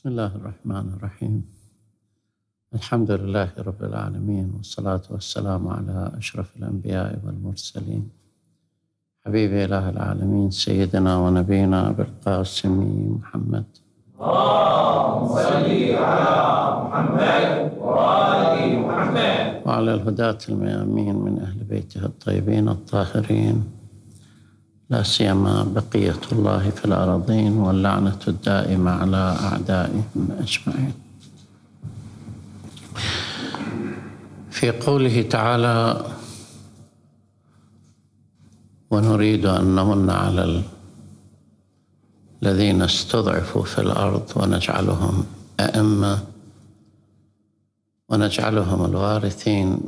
بسم الله الرحمن الرحيم الحمد لله رب العالمين والصلاة والسلام على أشرف الأنبياء والمرسلين حبيبي إله العالمين سيدنا ونبينا أبي محمد اللهم صل على محمد وآل محمد وعلى الهداة الميامين من أهل بيته الطيبين الطاهرين لا سيما بقية الله في الأراضين واللعنة الدائمة على أعدائهم أجمعين في قوله تعالى ونريد أن نمن على الذين استضعفوا في الأرض ونجعلهم أئمة ونجعلهم الوارثين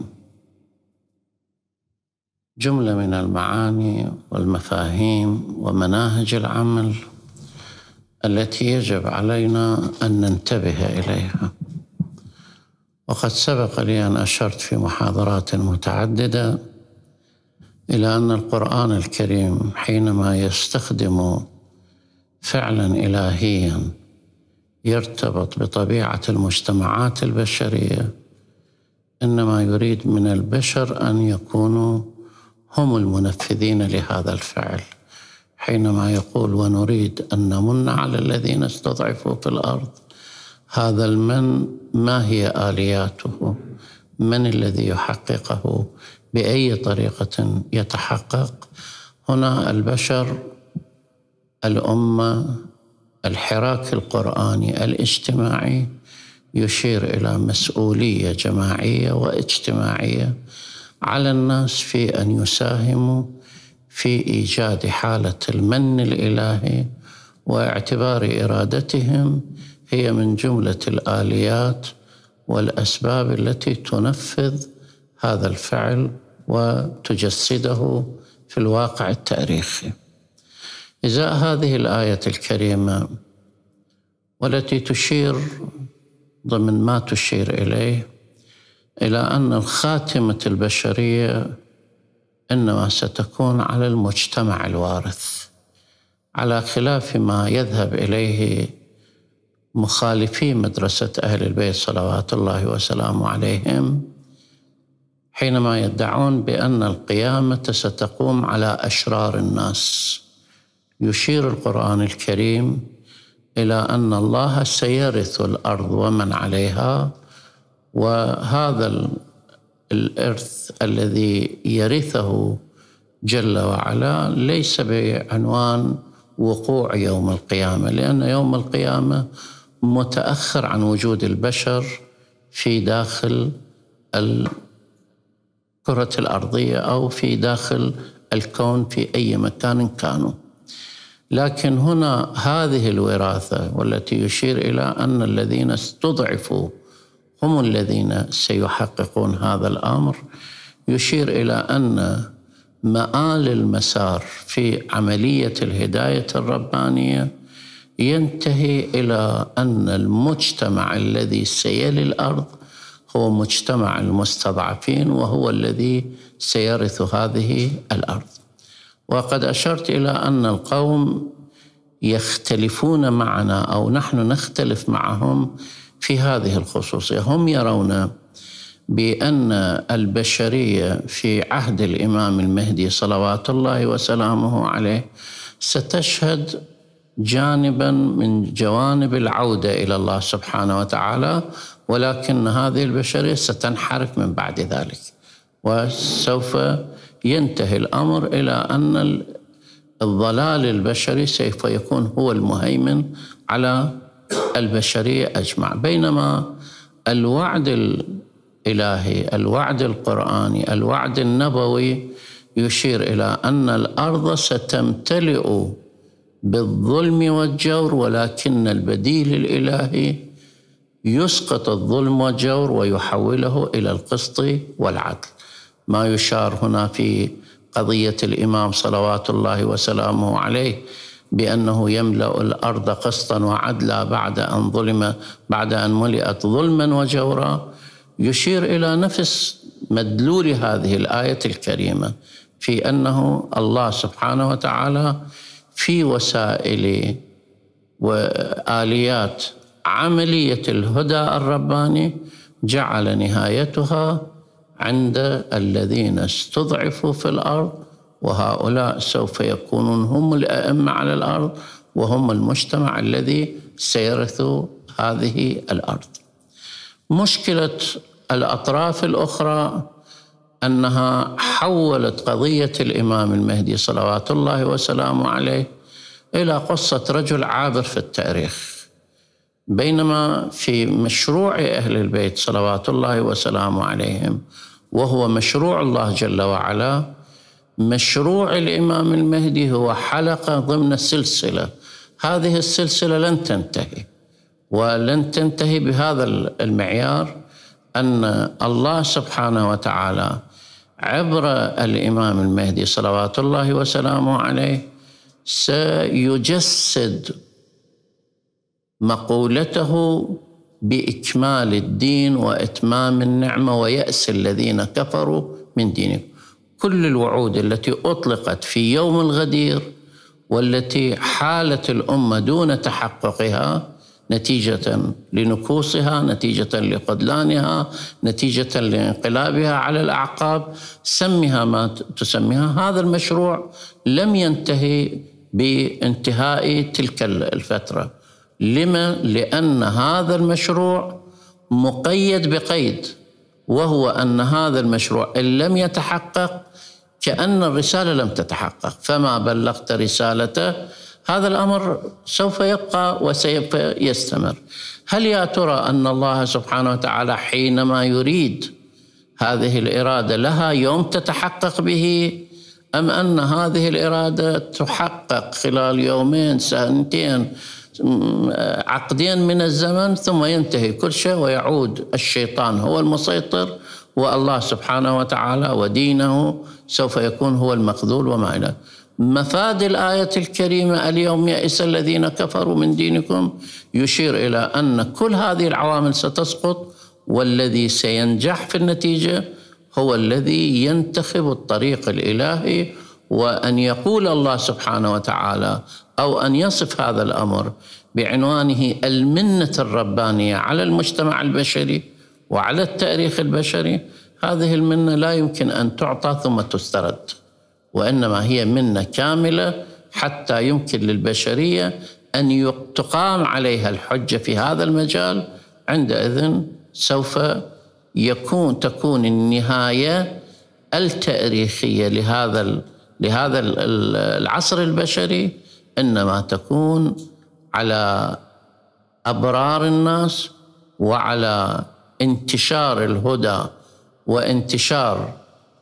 جملة من المعاني والمفاهيم ومناهج العمل التي يجب علينا أن ننتبه إليها وقد سبق لي أن أشرت في محاضرات متعددة إلى أن القرآن الكريم حينما يستخدم فعلا إلهيا يرتبط بطبيعة المجتمعات البشرية إنما يريد من البشر أن يكونوا هم المنفذين لهذا الفعل حينما يقول ونريد ان نمن على الذين استضعفوا في الارض هذا المن ما هي الياته من الذي يحققه باي طريقه يتحقق هنا البشر الامه الحراك القراني الاجتماعي يشير الى مسؤوليه جماعيه واجتماعيه على الناس في ان يساهموا في ايجاد حاله المن الالهي واعتبار ارادتهم هي من جمله الاليات والاسباب التي تنفذ هذا الفعل وتجسده في الواقع التاريخي. ازاء هذه الايه الكريمه والتي تشير ضمن ما تشير اليه الى ان خاتمه البشريه انما ستكون على المجتمع الوارث على خلاف ما يذهب اليه مخالفي مدرسه اهل البيت صلوات الله وسلامه عليهم حينما يدعون بان القيامه ستقوم على اشرار الناس يشير القران الكريم الى ان الله سيرث الارض ومن عليها وهذا الارث الذي يرثه جل وعلا ليس بعنوان وقوع يوم القيامه لان يوم القيامه متاخر عن وجود البشر في داخل الكره الارضيه او في داخل الكون في اي مكان كانوا لكن هنا هذه الوراثه والتي يشير الى ان الذين استضعفوا هم الذين سيحققون هذا الامر يشير الى ان مآل المسار في عمليه الهدايه الربانيه ينتهي الى ان المجتمع الذي سيلي الارض هو مجتمع المستضعفين وهو الذي سيرث هذه الارض. وقد اشرت الى ان القوم يختلفون معنا او نحن نختلف معهم في هذه الخصوصيه هم يرون بان البشريه في عهد الامام المهدي صلوات الله وسلامه عليه ستشهد جانبا من جوانب العوده الى الله سبحانه وتعالى ولكن هذه البشريه ستنحرف من بعد ذلك وسوف ينتهي الامر الى ان الضلال البشري سوف يكون هو المهيمن على البشريه اجمع بينما الوعد الالهي الوعد القراني الوعد النبوي يشير الى ان الارض ستمتلئ بالظلم والجور ولكن البديل الالهي يسقط الظلم والجور ويحوله الى القسط والعدل ما يشار هنا في قضيه الامام صلوات الله وسلامه عليه بأنه يملأ الأرض قسطا وعدلا بعد أن ظلم بعد أن ملئت ظلما وجورا يشير إلى نفس مدلول هذه الآية الكريمة في أنه الله سبحانه وتعالى في وسائل وآليات عملية الهدى الرباني جعل نهايتها عند الذين استضعفوا في الأرض وهؤلاء سوف يكونون هم الأئمة على الأرض وهم المجتمع الذي سيرث هذه الأرض مشكلة الأطراف الأخرى أنها حولت قضية الإمام المهدي صلوات الله وسلامه عليه إلى قصة رجل عابر في التاريخ بينما في مشروع أهل البيت صلوات الله وسلامه عليهم وهو مشروع الله جل وعلا مشروع الامام المهدي هو حلقه ضمن سلسله هذه السلسله لن تنتهي ولن تنتهي بهذا المعيار ان الله سبحانه وتعالى عبر الامام المهدي صلوات الله وسلامه عليه سيجسد مقولته باكمال الدين واتمام النعمه وياس الذين كفروا من دينكم كل الوعود التي اطلقت في يوم الغدير والتي حالت الامه دون تحققها نتيجه لنكوصها نتيجه لقدلانها نتيجه لانقلابها على الاعقاب سمها ما تسميها هذا المشروع لم ينتهي بانتهاء تلك الفتره لما لان هذا المشروع مقيد بقيد وهو ان هذا المشروع ان لم يتحقق كان الرساله لم تتحقق فما بلغت رسالته هذا الامر سوف يبقى وسوف يستمر هل يا ترى ان الله سبحانه وتعالى حينما يريد هذه الاراده لها يوم تتحقق به ام ان هذه الاراده تحقق خلال يومين سنتين عقدين من الزمن ثم ينتهي كل شيء ويعود الشيطان هو المسيطر والله سبحانه وتعالى ودينه سوف يكون هو المخذول وما إلى مفاد الآية الكريمة اليوم يئس الذين كفروا من دينكم يشير إلى أن كل هذه العوامل ستسقط والذي سينجح في النتيجة هو الذي ينتخب الطريق الإلهي وأن يقول الله سبحانه وتعالى او ان يصف هذا الامر بعنوانه المنه الربانيه على المجتمع البشري وعلى التاريخ البشري هذه المنه لا يمكن ان تعطى ثم تسترد وانما هي منه كامله حتى يمكن للبشريه ان تقام عليها الحجه في هذا المجال عندئذ سوف يكون تكون النهايه التاريخيه لهذا لهذا العصر البشري انما تكون على ابرار الناس وعلى انتشار الهدى وانتشار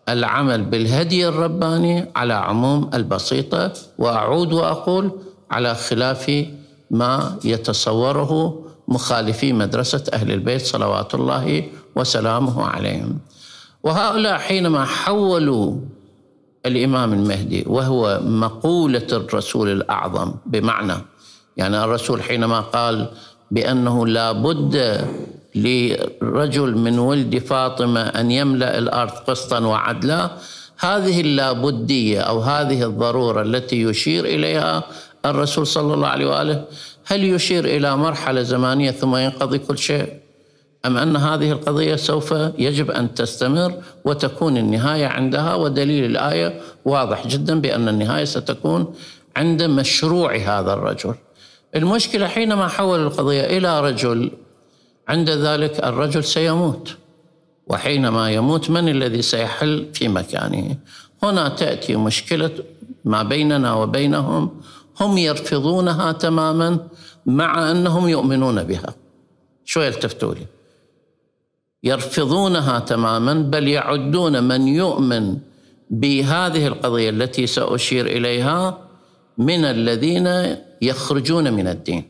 العمل بالهدي الرباني على عموم البسيطه واعود واقول على خلاف ما يتصوره مخالفي مدرسه اهل البيت صلوات الله وسلامه عليهم وهؤلاء حينما حولوا الامام المهدي وهو مقوله الرسول الاعظم بمعنى يعني الرسول حينما قال بانه لا بد لرجل من ولد فاطمه ان يملا الارض قسطا وعدلا هذه اللابديه او هذه الضروره التي يشير اليها الرسول صلى الله عليه واله هل يشير الى مرحله زمنيه ثم ينقضي كل شيء؟ أم أن هذه القضية سوف يجب أن تستمر وتكون النهاية عندها ودليل الآية واضح جدا بأن النهاية ستكون عند مشروع هذا الرجل المشكلة حينما حول القضية إلى رجل عند ذلك الرجل سيموت وحينما يموت من الذي سيحل في مكانه هنا تأتي مشكلة ما بيننا وبينهم هم يرفضونها تماما مع أنهم يؤمنون بها شوية التفتوا لي يرفضونها تماما بل يعدون من يؤمن بهذه القضيه التي ساشير اليها من الذين يخرجون من الدين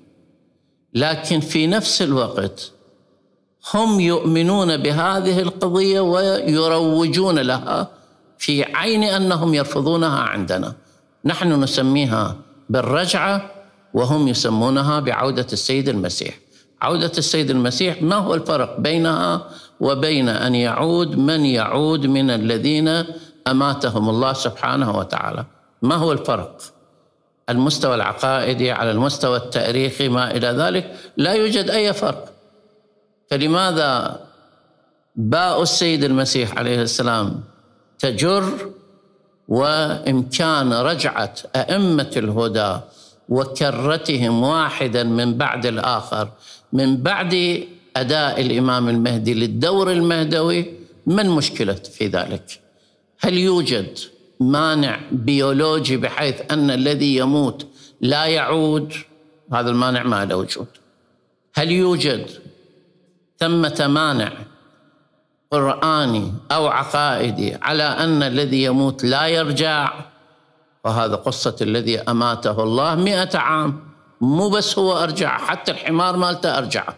لكن في نفس الوقت هم يؤمنون بهذه القضيه ويروجون لها في عين انهم يرفضونها عندنا نحن نسميها بالرجعه وهم يسمونها بعوده السيد المسيح عودة السيد المسيح ما هو الفرق بينها وبين أن يعود من يعود من الذين أماتهم الله سبحانه وتعالى ما هو الفرق المستوى العقائدي على المستوى التاريخي ما إلى ذلك لا يوجد أي فرق فلماذا باء السيد المسيح عليه السلام تجر وامكان رجعه ائمه الهدى وكرتهم واحدا من بعد الاخر من بعد اداء الامام المهدي للدور المهدوي ما المشكله في ذلك؟ هل يوجد مانع بيولوجي بحيث ان الذي يموت لا يعود؟ هذا المانع ما له وجود. هل يوجد ثمة مانع قرآني أو عقائدي على أن الذي يموت لا يرجع؟ وهذا قصة الذي أماته الله مئة عام مو بس هو أرجع حتى الحمار مالته أرجعه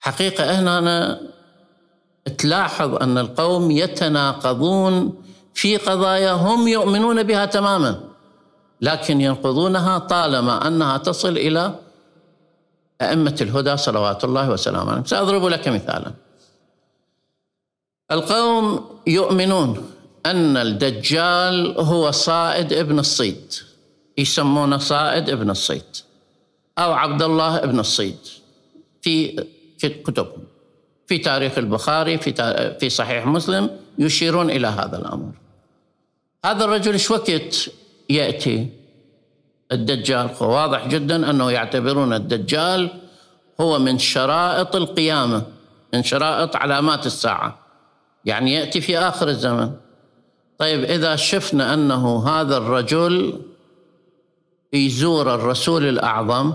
حقيقة هنا أنا تلاحظ أن القوم يتناقضون في قضايا هم يؤمنون بها تماما لكن ينقضونها طالما أنها تصل إلى أئمة الهدى صلوات الله وسلامه عليهم سأضرب لك مثالا القوم يؤمنون أن الدجال هو صائد ابن الصيد يسمونه صائد ابن الصيد أو عبد الله ابن الصيد في كتبهم في تاريخ البخاري في في صحيح مسلم يشيرون إلى هذا الأمر هذا الرجل ايش وقت يأتي الدجال واضح جدا أنه يعتبرون الدجال هو من شرائط القيامة من شرائط علامات الساعة يعني يأتي في آخر الزمن طيب إذا شفنا أنه هذا الرجل يزور الرسول الأعظم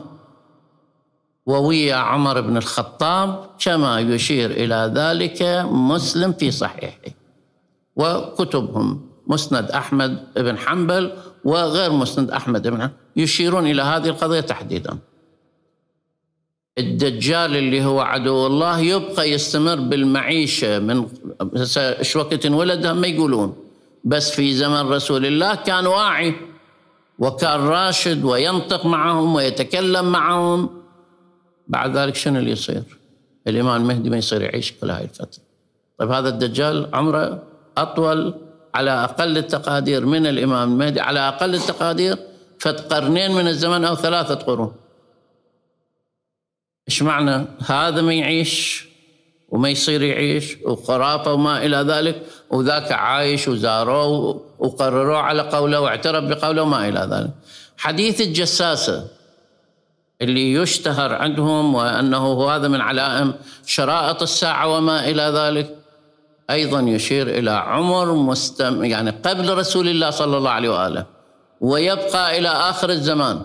وويا عمر بن الخطاب كما يشير إلى ذلك مسلم في صحيحه وكتبهم مسند أحمد بن حنبل وغير مسند أحمد بن حنبل يشيرون إلى هذه القضية تحديدا الدجال اللي هو عدو الله يبقى يستمر بالمعيشة من ايش وقت انولد ما يقولون بس في زمن رسول الله كان واعي وكان راشد وينطق معهم ويتكلم معهم بعد ذلك شنو اللي يصير؟ الامام المهدي ما يصير يعيش كل هاي الفتره. طيب هذا الدجال عمره اطول على اقل التقادير من الامام المهدي على اقل التقادير فت قرنين من الزمن او ثلاثه قرون. ايش معنى هذا ما يعيش وما يصير يعيش وخرافة وما إلى ذلك وذاك عايش وزاروه وقرروه على قوله واعترف بقوله وما إلى ذلك حديث الجساسة اللي يشتهر عندهم وأنه هذا من علائم شرائط الساعة وما إلى ذلك أيضا يشير إلى عمر مستم يعني قبل رسول الله صلى الله عليه وآله ويبقى إلى آخر الزمان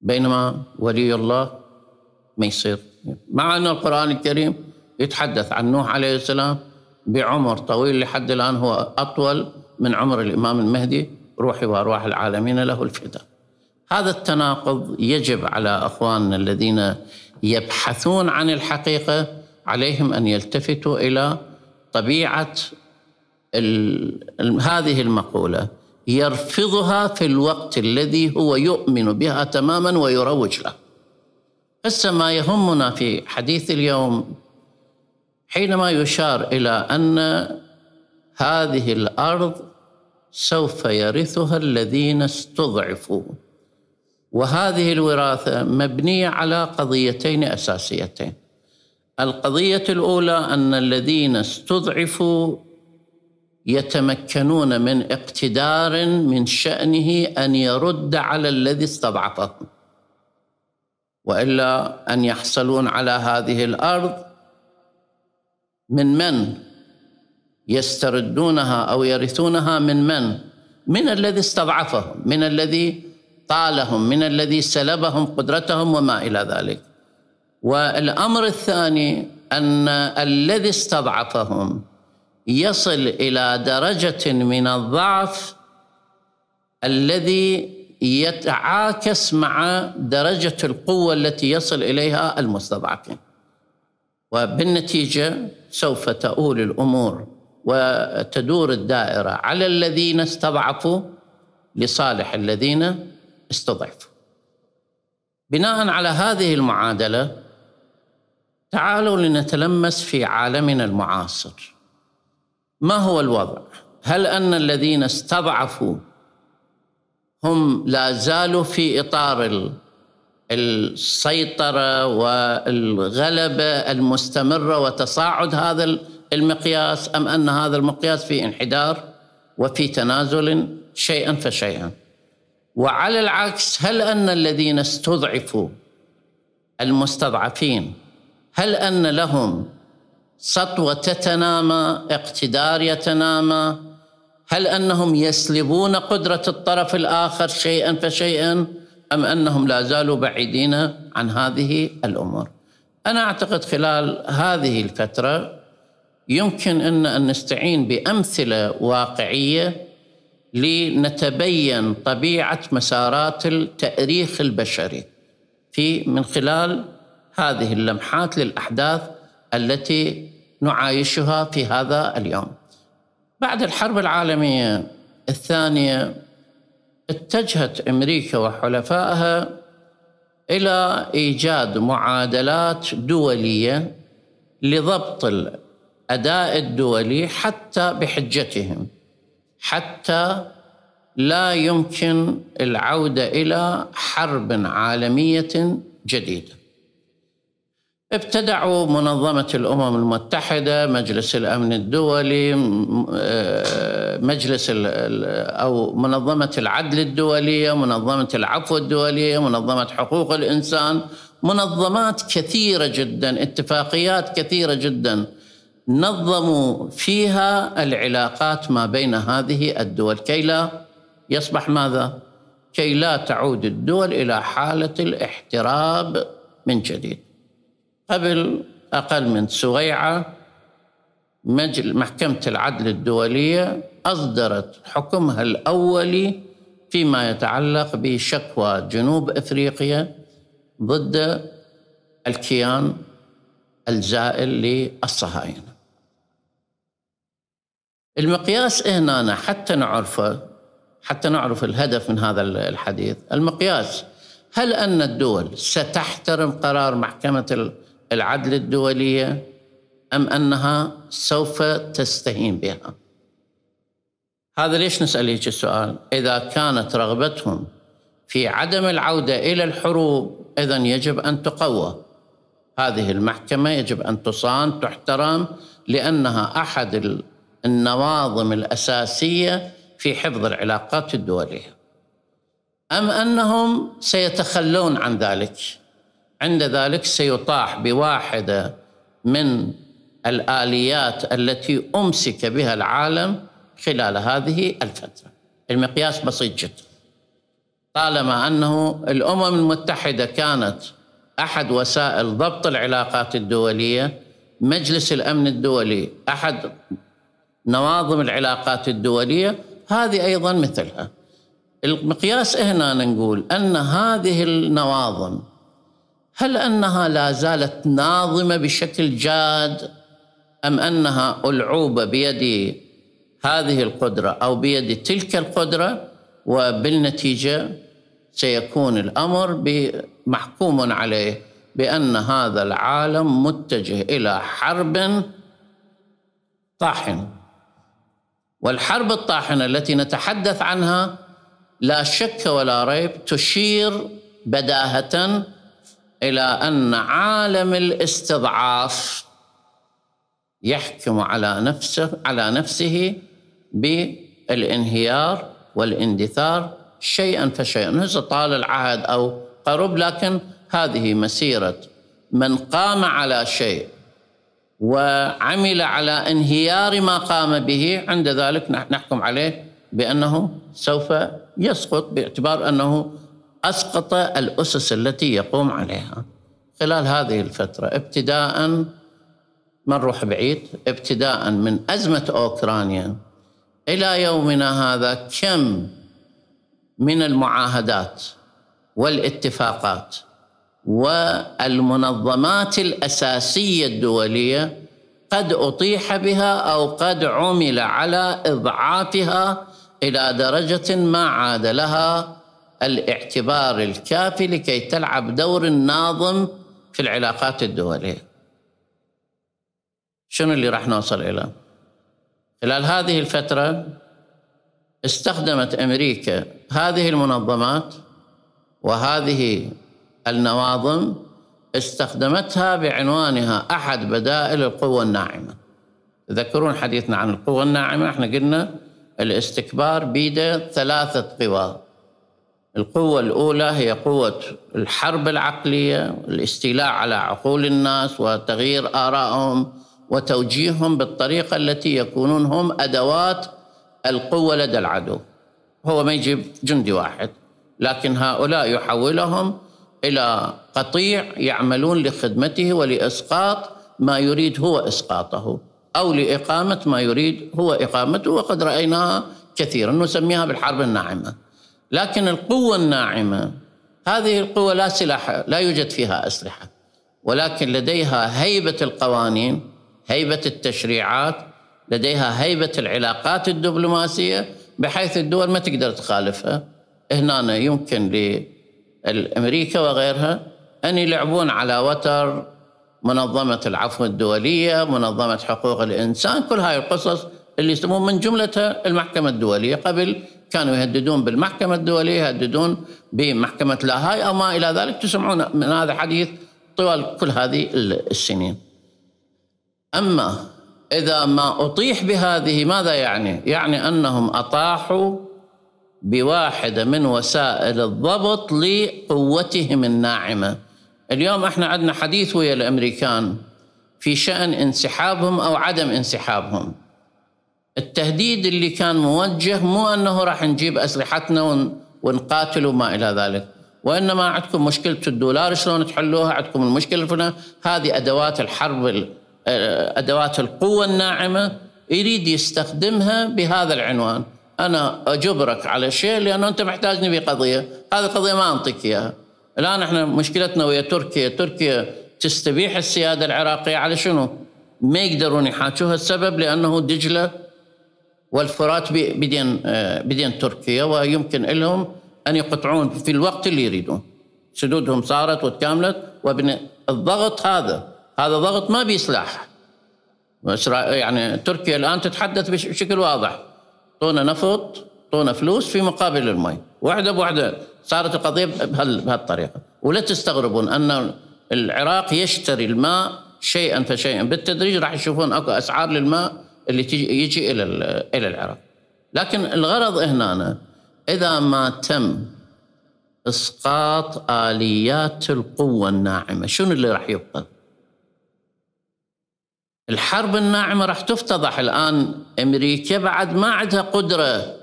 بينما ولي الله ما يصير مع أن القرآن الكريم يتحدث عن نوح عليه السلام بعمر طويل لحد الآن هو أطول من عمر الإمام المهدي روحي وأرواح العالمين له الفداء هذا التناقض يجب على أخواننا الذين يبحثون عن الحقيقة عليهم أن يلتفتوا إلى طبيعة هذه المقولة يرفضها في الوقت الذي هو يؤمن بها تماما ويروج لها هسه ما يهمنا في حديث اليوم حينما يشار الى ان هذه الارض سوف يرثها الذين استضعفوا وهذه الوراثه مبنيه على قضيتين اساسيتين القضيه الاولى ان الذين استضعفوا يتمكنون من اقتدار من شانه ان يرد على الذي استضعفهم والا ان يحصلون على هذه الارض من من يستردونها او يرثونها من من من الذي استضعفهم من الذي طالهم من الذي سلبهم قدرتهم وما الى ذلك والامر الثاني ان الذي استضعفهم يصل الى درجه من الضعف الذي يتعاكس مع درجة القوة التي يصل إليها المستضعفين وبالنتيجة سوف تؤول الأمور وتدور الدائرة على الذين استضعفوا لصالح الذين استضعفوا بناء على هذه المعادلة تعالوا لنتلمس في عالمنا المعاصر ما هو الوضع؟ هل أن الذين استضعفوا هم لا زالوا في اطار السيطره والغلبه المستمره وتصاعد هذا المقياس ام ان هذا المقياس في انحدار وفي تنازل شيئا فشيئا وعلى العكس هل ان الذين استضعفوا المستضعفين هل ان لهم سطوه تتنامى اقتدار يتنامى هل انهم يسلبون قدره الطرف الاخر شيئا فشيئا ام انهم لا زالوا بعيدين عن هذه الامور انا اعتقد خلال هذه الفتره يمكن ان ان نستعين بامثله واقعيه لنتبين طبيعه مسارات التاريخ البشري في من خلال هذه اللمحات للاحداث التي نعايشها في هذا اليوم بعد الحرب العالمية الثانية اتجهت أمريكا وحلفائها إلى إيجاد معادلات دولية لضبط الأداء الدولي حتى بحجتهم حتى لا يمكن العودة إلى حرب عالمية جديدة ابتدعوا منظمة الأمم المتحدة مجلس الأمن الدولي آه، مجلس أو منظمة العدل الدولية منظمة العفو الدولية منظمة حقوق الإنسان منظمات كثيرة جدا اتفاقيات كثيرة جدا نظموا فيها العلاقات ما بين هذه الدول كي لا يصبح ماذا؟ كي لا تعود الدول إلى حالة الاحتراب من جديد قبل أقل من سويعة مجل محكمة العدل الدولية أصدرت حكمها الأولي فيما يتعلق بشكوى جنوب أفريقيا ضد الكيان الزائل للصهاينة المقياس هنا حتى نعرفه حتى نعرف الهدف من هذا الحديث المقياس هل أن الدول ستحترم قرار محكمة العدل الدوليه ام انها سوف تستهين بها هذا ليش نسال هيك السؤال اذا كانت رغبتهم في عدم العوده الى الحروب اذا يجب ان تقوى هذه المحكمه يجب ان تصان تحترم لانها احد النواظم الاساسيه في حفظ العلاقات الدوليه ام انهم سيتخلون عن ذلك عند ذلك سيطاح بواحده من الاليات التي امسك بها العالم خلال هذه الفتره المقياس بسيط جدا طالما انه الامم المتحده كانت احد وسائل ضبط العلاقات الدوليه مجلس الامن الدولي احد نواظم العلاقات الدوليه هذه ايضا مثلها المقياس هنا نقول ان هذه النواظم هل انها لا زالت ناظمه بشكل جاد ام انها العوبه بيد هذه القدره او بيد تلك القدره وبالنتيجه سيكون الامر محكوم عليه بان هذا العالم متجه الى حرب طاحنه والحرب الطاحنه التي نتحدث عنها لا شك ولا ريب تشير بداهه الى ان عالم الاستضعاف يحكم على نفسه على نفسه بالانهيار والاندثار شيئا فشيئا هذا طال العهد او قرب لكن هذه مسيره من قام على شيء وعمل على انهيار ما قام به عند ذلك نحكم عليه بانه سوف يسقط باعتبار انه اسقط الاسس التي يقوم عليها خلال هذه الفتره ابتداء ما نروح بعيد ابتداء من ازمه اوكرانيا الى يومنا هذا كم من المعاهدات والاتفاقات والمنظمات الاساسيه الدوليه قد اطيح بها او قد عمل على اضعافها الى درجه ما عاد لها الاعتبار الكافي لكي تلعب دور الناظم في العلاقات الدوليه. شنو اللي راح نوصل اليه؟ خلال هذه الفتره استخدمت امريكا هذه المنظمات وهذه النواظم استخدمتها بعنوانها احد بدائل القوه الناعمه. تذكرون حديثنا عن القوه الناعمه احنا قلنا الاستكبار بيده ثلاثه قوى القوة الأولى هي قوة الحرب العقلية الاستيلاء على عقول الناس وتغيير آرائهم وتوجيههم بالطريقة التي يكونون هم أدوات القوة لدى العدو هو ما يجيب جندي واحد لكن هؤلاء يحولهم إلى قطيع يعملون لخدمته ولإسقاط ما يريد هو إسقاطه أو لإقامة ما يريد هو إقامته وقد رأيناها كثيرا نسميها بالحرب الناعمة لكن القوة الناعمة هذه القوة لا سلاح لا يوجد فيها أسلحة ولكن لديها هيبة القوانين هيبة التشريعات لديها هيبة العلاقات الدبلوماسية بحيث الدول ما تقدر تخالفها هنا يمكن لأمريكا وغيرها أن يلعبون على وتر منظمة العفو الدولية منظمة حقوق الإنسان كل هاي القصص اللي يسمون من جملتها المحكمة الدولية قبل كانوا يهددون بالمحكمة الدولية يهددون بمحكمة لاهاي أو ما إلى ذلك تسمعون من هذا الحديث طوال كل هذه السنين أما إذا ما أطيح بهذه ماذا يعني؟ يعني أنهم أطاحوا بواحدة من وسائل الضبط لقوتهم الناعمة اليوم احنا عندنا حديث ويا الأمريكان في شأن انسحابهم أو عدم انسحابهم التهديد اللي كان موجه مو انه راح نجيب اسلحتنا ونقاتل وما الى ذلك وانما عندكم مشكله الدولار شلون تحلوها عندكم المشكله الفلانيه هذه ادوات الحرب آه، ادوات القوه الناعمه يريد يستخدمها بهذا العنوان انا اجبرك على شيء لانه انت محتاجني في قضيه هذه القضيه ما انطيك اياها الان احنا مشكلتنا ويا تركيا تركيا تستبيح السياده العراقيه على شنو ما يقدرون يحاكوها السبب لانه دجله والفرات بدين آه، بدين تركيا ويمكن لهم ان يقطعون في الوقت اللي يريدون سدودهم صارت وتكاملت الضغط هذا هذا ضغط ما بيصلح يعني تركيا الان تتحدث بشكل واضح طونا نفط طونا فلوس في مقابل المي واحده بوحدة صارت القضيه بهالطريقه ولا تستغربون ان العراق يشتري الماء شيئا فشيئا بالتدريج راح يشوفون اكو اسعار للماء اللي يجي الى الى العراق لكن الغرض هنا اذا ما تم اسقاط اليات القوه الناعمه شنو اللي راح يبقى الحرب الناعمه راح تفتضح الان امريكا بعد ما عندها قدره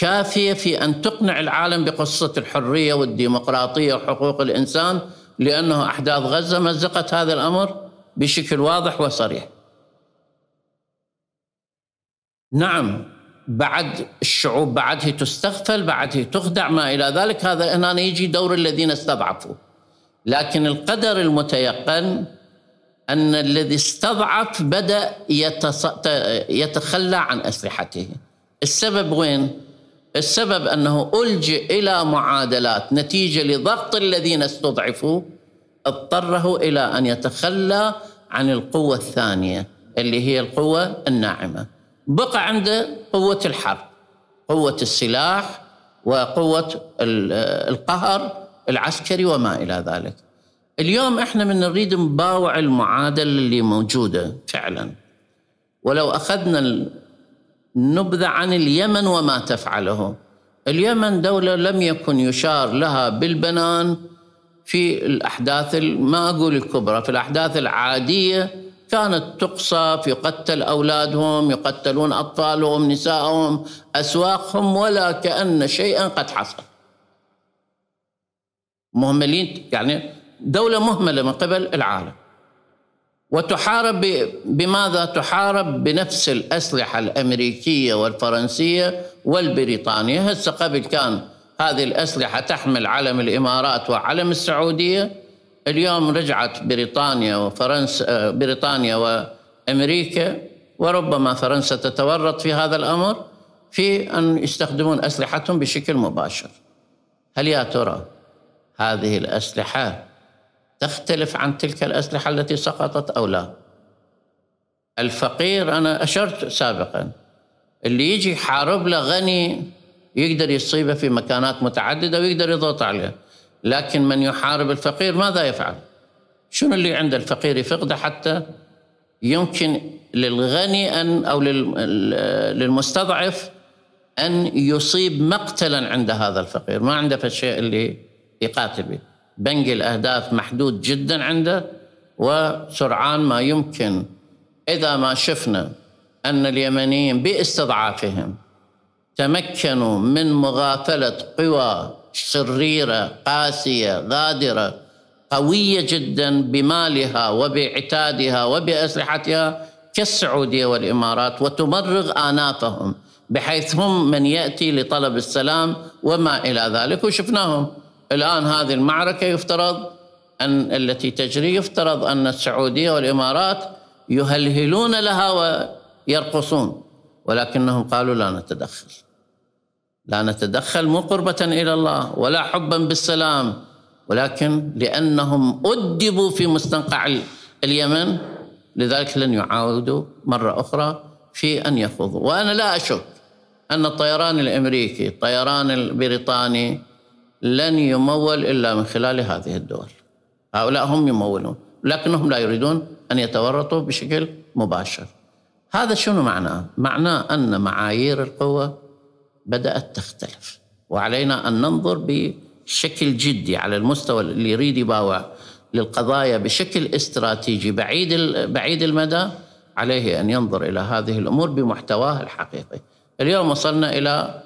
كافيه في ان تقنع العالم بقصه الحريه والديمقراطيه وحقوق الانسان لانه احداث غزه مزقت هذا الامر بشكل واضح وصريح. نعم بعد الشعوب بعد هي تستغفل بعد هي تخدع ما إلى ذلك هذا هنا يجي دور الذين استضعفوا لكن القدر المتيقن أن الذي استضعف بدأ يتص... يتخلى عن أسلحته السبب وين؟ السبب أنه ألجئ إلى معادلات نتيجة لضغط الذين استضعفوا اضطره إلى أن يتخلى عن القوة الثانية اللي هي القوة الناعمة بقى عنده قوة الحرب قوة السلاح وقوة القهر العسكري وما إلى ذلك اليوم احنا من نريد نباوع المعادلة اللي موجودة فعلا ولو أخذنا النبذة عن اليمن وما تفعله اليمن دولة لم يكن يشار لها بالبنان في الأحداث ما أقول الكبرى في الأحداث العادية كانت تقصف يقتل أولادهم يقتلون أطفالهم نساءهم أسواقهم ولا كأن شيئا قد حصل مهملين يعني دولة مهملة من قبل العالم وتحارب بماذا تحارب بنفس الأسلحة الأمريكية والفرنسية والبريطانية هسه قبل كان هذه الأسلحة تحمل علم الإمارات وعلم السعودية اليوم رجعت بريطانيا وفرنسا آه، بريطانيا وامريكا وربما فرنسا تتورط في هذا الامر في ان يستخدمون اسلحتهم بشكل مباشر. هل يا ترى هذه الاسلحه تختلف عن تلك الاسلحه التي سقطت او لا؟ الفقير انا اشرت سابقا اللي يجي يحارب له غني يقدر يصيبه في مكانات متعدده ويقدر يضغط عليه. لكن من يحارب الفقير ماذا يفعل؟ شنو اللي عند الفقير يفقده حتى يمكن للغني ان او للمستضعف ان يصيب مقتلا عند هذا الفقير، ما عنده الشيء اللي يقاتل به. بنقي الاهداف محدود جدا عنده وسرعان ما يمكن اذا ما شفنا ان اليمنيين باستضعافهم تمكنوا من مغافله قوى شريره قاسيه غادره قويه جدا بمالها وبعتادها وباسلحتها كالسعوديه والامارات وتمرغ انافهم بحيث هم من ياتي لطلب السلام وما الى ذلك وشفناهم الان هذه المعركه يفترض ان التي تجري يفترض ان السعوديه والامارات يهلهلون لها ويرقصون ولكنهم قالوا لا نتدخل لا نتدخل مو قربة إلى الله ولا حبا بالسلام ولكن لأنهم أدبوا في مستنقع اليمن لذلك لن يعاودوا مرة أخرى في أن يخوضوا وأنا لا أشك أن الطيران الأمريكي الطيران البريطاني لن يمول إلا من خلال هذه الدول هؤلاء هم يمولون لكنهم لا يريدون أن يتورطوا بشكل مباشر هذا شنو معناه؟ معناه أن معايير القوة بدات تختلف وعلينا ان ننظر بشكل جدي على المستوى اللي يريد يباوع للقضايا بشكل استراتيجي بعيد بعيد المدى عليه ان ينظر الى هذه الامور بمحتواها الحقيقي. اليوم وصلنا الى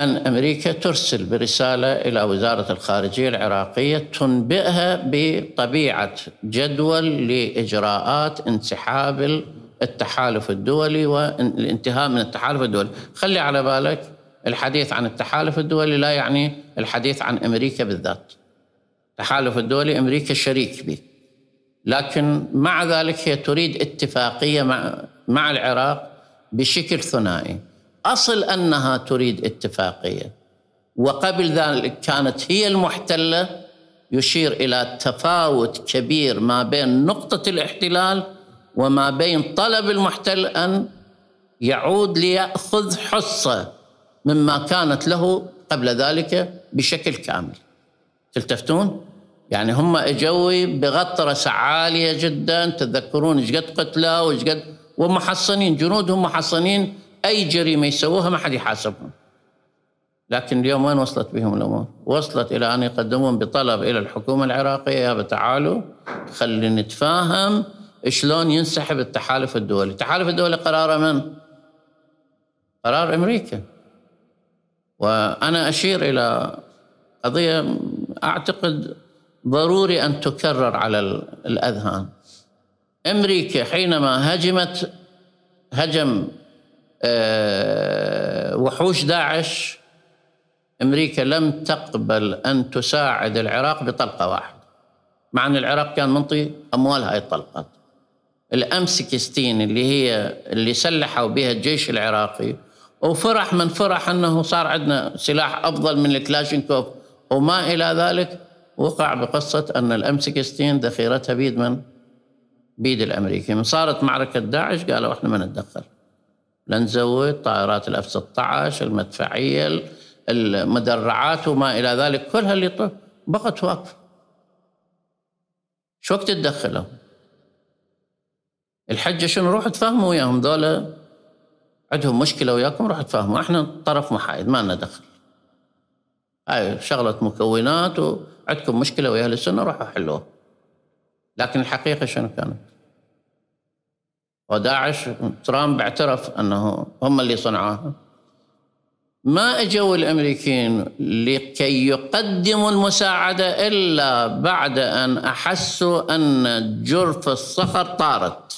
ان امريكا ترسل برساله الى وزاره الخارجيه العراقيه تنبئها بطبيعه جدول لاجراءات انسحاب التحالف الدولي والانتهاء من التحالف الدولي خلي على بالك الحديث عن التحالف الدولي لا يعني الحديث عن أمريكا بالذات التحالف الدولي أمريكا شريك به لكن مع ذلك هي تريد اتفاقية مع, مع العراق بشكل ثنائي أصل أنها تريد اتفاقية وقبل ذلك كانت هي المحتلة يشير إلى تفاوت كبير ما بين نقطة الاحتلال وما بين طلب المحتل ان يعود لياخذ حصه مما كانت له قبل ذلك بشكل كامل. تلتفتون؟ يعني هم اجوا بغطرسه عاليه جدا تتذكرون ايش قد قتلى وايش قد ومحصنين جنودهم محصنين اي جريمه يسووها ما حد يحاسبهم. لكن اليوم وين وصلت بهم الامور؟ وصلت الى ان يقدمون بطلب الى الحكومه العراقيه يا تعالوا خلينا نتفاهم شلون ينسحب التحالف الدولي التحالف الدولي قراره من قرار أمريكا وأنا أشير إلى قضية أعتقد ضروري أن تكرر على الأذهان أمريكا حينما هجمت هجم آه، وحوش داعش امريكا لم تقبل ان تساعد العراق بطلقه واحده مع ان العراق كان منطي اموال هاي الطلقات الام 16 اللي هي اللي سلحوا بها الجيش العراقي وفرح من فرح انه صار عندنا سلاح افضل من الكلاشنكوف وما الى ذلك وقع بقصه ان الام 16 ذخيرتها بيد من؟ بيد الامريكي من صارت معركه داعش قالوا احنا ما نتدخل لا نزود طائرات الاف 16 المدفعيه المدرعات وما الى ذلك كلها اللي بقت واقفه شو وقت تدخلهم؟ الحجه شنو روح تفهموا وياهم دولة عندهم مشكلة وياكم روح تفهموا احنا طرف محايد ما لنا دخل هاي شغلة مكونات وعندكم مشكلة ويا أهل السنة روحوا حلوها لكن الحقيقة شنو كانت؟ وداعش ترامب اعترف أنه هم اللي صنعوها ما اجوا الامريكيين لكي يقدموا المساعده الا بعد ان احسوا ان جرف الصخر طارت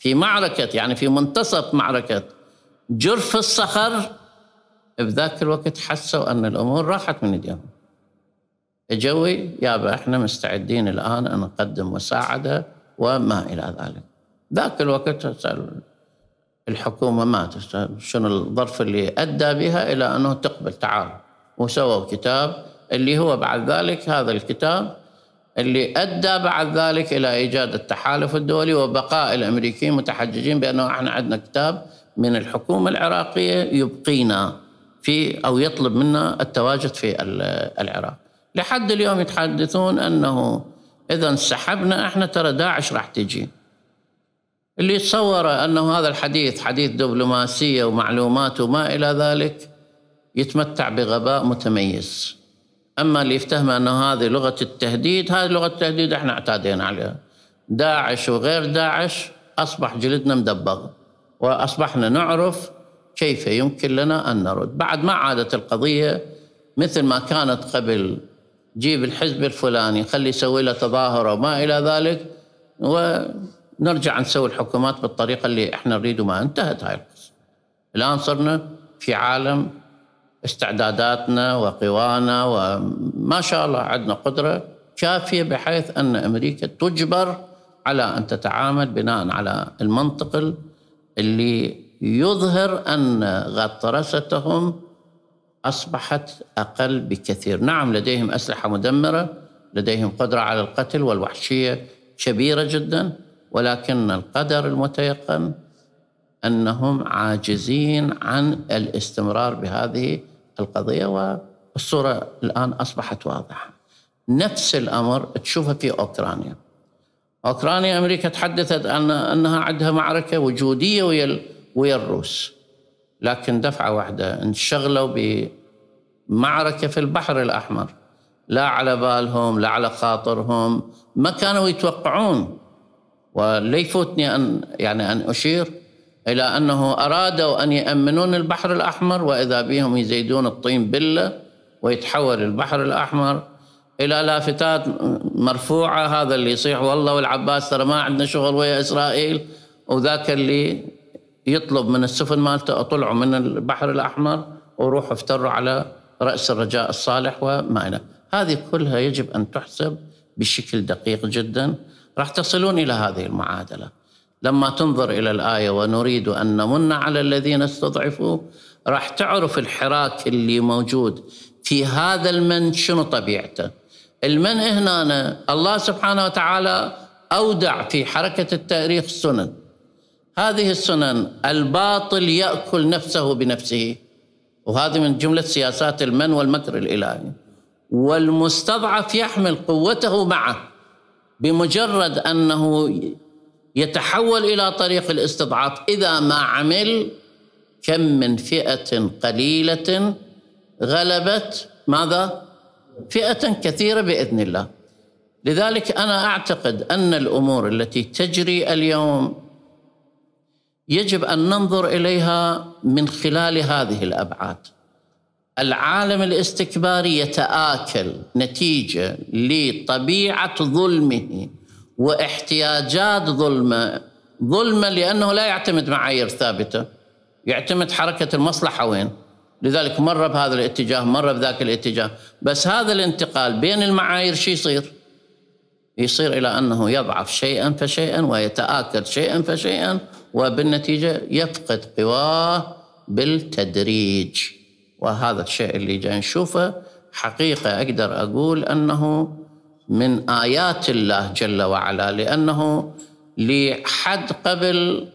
في معركة يعني في منتصف معركة جرف الصخر بذاك الوقت حسوا أن الأمور راحت من إيديهم اجوي يابا احنا مستعدين الآن أن نقدم مساعدة وما إلى ذلك ذاك الوقت الحكومة ما شنو الظرف اللي أدى بها إلى أنه تقبل تعال وسووا كتاب اللي هو بعد ذلك هذا الكتاب اللي ادى بعد ذلك الى ايجاد التحالف الدولي وبقاء الامريكيين متحججين بانه احنا عندنا كتاب من الحكومه العراقيه يبقينا في او يطلب منا التواجد في العراق. لحد اليوم يتحدثون انه اذا انسحبنا احنا ترى داعش راح تجي. اللي تصور انه هذا الحديث حديث دبلوماسيه ومعلومات وما الى ذلك يتمتع بغباء متميز. أما اللي يفتهم أنه هذه لغة التهديد هذه لغة التهديد احنا اعتادين عليها داعش وغير داعش أصبح جلدنا مدبغ وأصبحنا نعرف كيف يمكن لنا أن نرد بعد ما عادت القضية مثل ما كانت قبل جيب الحزب الفلاني خلي يسوي له تظاهرة وما إلى ذلك ونرجع نسوي الحكومات بالطريقة اللي احنا نريد وما انتهت هاي القصة الآن صرنا في عالم استعداداتنا وقوانا وما شاء الله عندنا قدرة كافية بحيث أن أمريكا تجبر على أن تتعامل بناء على المنطق اللي يظهر أن غطرستهم أصبحت أقل بكثير نعم لديهم أسلحة مدمرة لديهم قدرة على القتل والوحشية كبيرة جدا ولكن القدر المتيقن انهم عاجزين عن الاستمرار بهذه القضيه والصوره الان اصبحت واضحه. نفس الامر تشوفه في اوكرانيا. اوكرانيا امريكا تحدثت عن انها عندها معركه وجوديه ويا ويا الروس. لكن دفعه واحده انشغلوا بمعركه في البحر الاحمر. لا على بالهم لا على خاطرهم ما كانوا يتوقعون وليفوتني ان يعني ان اشير إلى أنه أرادوا أن يأمنون البحر الأحمر وإذا بهم يزيدون الطين بلة ويتحول البحر الأحمر إلى لافتات مرفوعة هذا اللي يصيح والله والعباس ترى ما عندنا شغل ويا إسرائيل وذاك اللي يطلب من السفن مالته طلعوا من البحر الأحمر وروحوا افتروا على رأس الرجاء الصالح وما إلى هذه كلها يجب أن تحسب بشكل دقيق جدا راح تصلون إلى هذه المعادلة لما تنظر إلى الآية ونريد أن نمن على الذين استضعفوا راح تعرف الحراك اللي موجود في هذا المن شنو طبيعته المن هنا الله سبحانه وتعالى أودع في حركة التاريخ سنن هذه السنن الباطل يأكل نفسه بنفسه وهذه من جملة سياسات المن والمكر الإلهي والمستضعف يحمل قوته معه بمجرد أنه يتحول الى طريق الاستضعاف اذا ما عمل كم من فئه قليله غلبت ماذا فئه كثيره باذن الله لذلك انا اعتقد ان الامور التي تجري اليوم يجب ان ننظر اليها من خلال هذه الابعاد العالم الاستكباري يتآكل نتيجة لطبيعة ظلمه واحتياجات ظلمه ظلمه لانه لا يعتمد معايير ثابته يعتمد حركه المصلحه وين لذلك مره بهذا الاتجاه مره بذاك الاتجاه بس هذا الانتقال بين المعايير شو يصير يصير الى انه يضعف شيئا فشيئا ويتاكد شيئا فشيئا وبالنتيجه يفقد قواه بالتدريج وهذا الشيء اللي جاي نشوفه حقيقه اقدر اقول انه من ايات الله جل وعلا لانه لحد قبل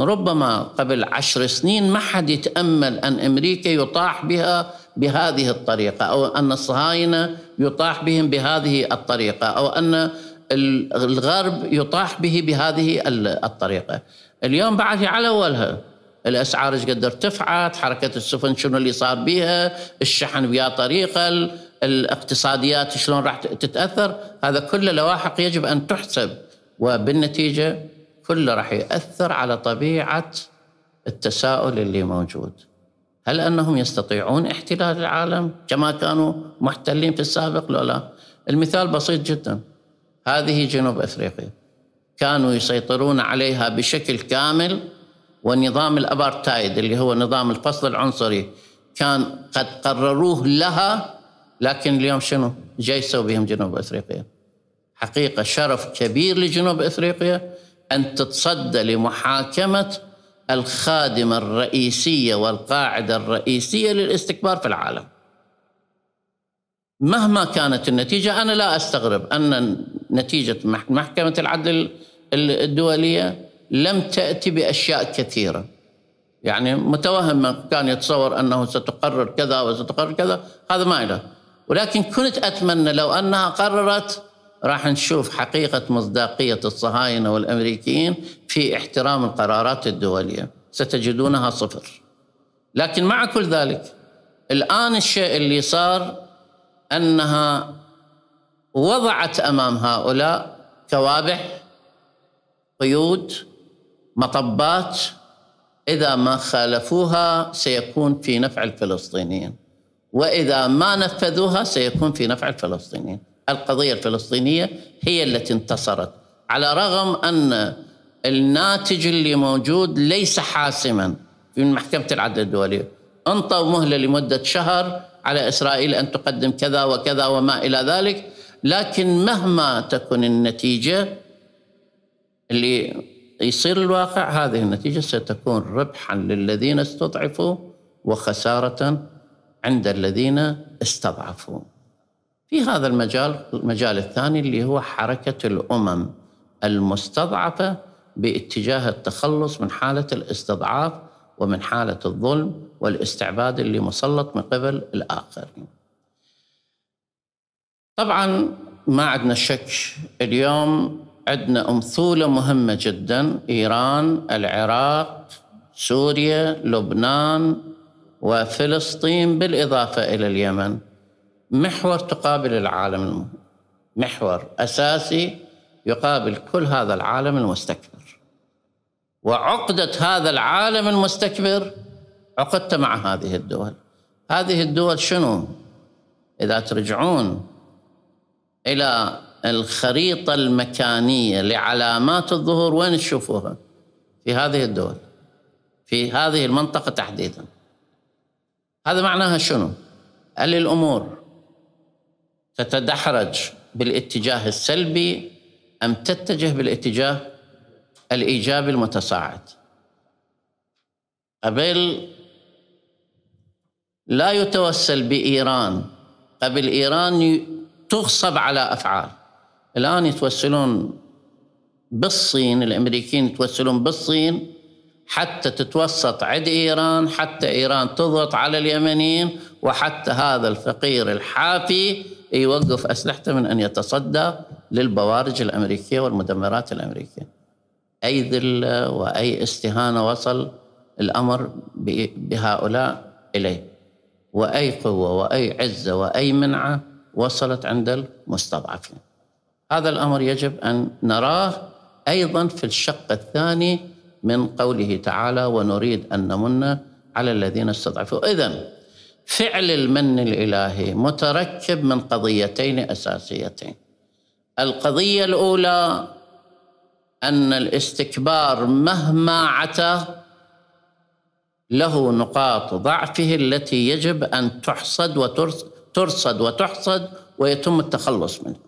ربما قبل عشر سنين ما حد يتامل ان امريكا يطاح بها بهذه الطريقه او ان الصهاينه يطاح بهم بهذه الطريقه او ان الغرب يطاح به بهذه الطريقه. اليوم بعد على اولها الاسعار ايش قد ارتفعت، حركه السفن شنو اللي صار بها، الشحن بيا طريقه، الاقتصاديات شلون راح تتاثر هذا كله لواحق يجب ان تحسب وبالنتيجه كله راح ياثر على طبيعه التساؤل اللي موجود هل انهم يستطيعون احتلال العالم كما كانوا محتلين في السابق لو لا المثال بسيط جدا هذه جنوب افريقيا كانوا يسيطرون عليها بشكل كامل ونظام الابارتايد اللي هو نظام الفصل العنصري كان قد قرروه لها لكن اليوم شنو؟ جاي يسوي بهم جنوب افريقيا. حقيقه شرف كبير لجنوب افريقيا ان تتصدى لمحاكمه الخادمه الرئيسيه والقاعده الرئيسيه للاستكبار في العالم. مهما كانت النتيجه انا لا استغرب ان نتيجه محكمه العدل الدوليه لم تاتي باشياء كثيره. يعني متوهم كان يتصور انه ستقرر كذا وستقرر كذا هذا ما له ولكن كنت أتمنى لو أنها قررت راح نشوف حقيقة مصداقية الصهاينة والأمريكيين في احترام القرارات الدولية ستجدونها صفر لكن مع كل ذلك الآن الشيء اللي صار أنها وضعت أمام هؤلاء كوابح قيود مطبات إذا ما خالفوها سيكون في نفع الفلسطينيين واذا ما نفذوها سيكون في نفع الفلسطينيين. القضيه الفلسطينيه هي التي انتصرت على رغم ان الناتج اللي موجود ليس حاسما في محكمه العدل الدوليه. انطوا مهله لمده شهر على اسرائيل ان تقدم كذا وكذا وما الى ذلك، لكن مهما تكن النتيجه اللي يصير الواقع هذه النتيجه ستكون ربحا للذين استضعفوا وخساره عند الذين استضعفوا في هذا المجال المجال الثاني اللي هو حركة الأمم المستضعفة باتجاه التخلص من حالة الاستضعاف ومن حالة الظلم والاستعباد اللي مسلط من قبل الآخرين طبعا ما عندنا شك اليوم عندنا أمثولة مهمة جدا إيران العراق سوريا لبنان وفلسطين بالإضافة إلى اليمن محور تقابل العالم محور أساسي يقابل كل هذا العالم المستكبر وعقدة هذا العالم المستكبر عقدته مع هذه الدول هذه الدول شنو؟ إذا ترجعون إلى الخريطة المكانية لعلامات الظهور وين تشوفوها؟ في هذه الدول في هذه المنطقة تحديدا هذا معناها شنو؟ قال الأمور تتدحرج بالاتجاه السلبي أم تتجه بالاتجاه الإيجابي المتصاعد قبل لا يتوسل بإيران قبل إيران تغصب على أفعال الآن يتوسلون بالصين الأمريكيين يتوسلون بالصين حتى تتوسط عند إيران حتى إيران تضغط على اليمنيين وحتى هذا الفقير الحافي يوقف أسلحته من أن يتصدى للبوارج الأمريكية والمدمرات الأمريكية أي ذلة وأي استهانة وصل الأمر بهؤلاء إليه وأي قوة وأي عزة وأي منعة وصلت عند المستضعفين هذا الأمر يجب أن نراه أيضا في الشق الثاني من قوله تعالى ونريد أن نمن على الذين استضعفوا إذا فعل المن الإلهي متركب من قضيتين أساسيتين القضية الأولى أن الاستكبار مهما عتى له نقاط ضعفه التي يجب أن تحصد وترصد وتحصد ويتم التخلص منها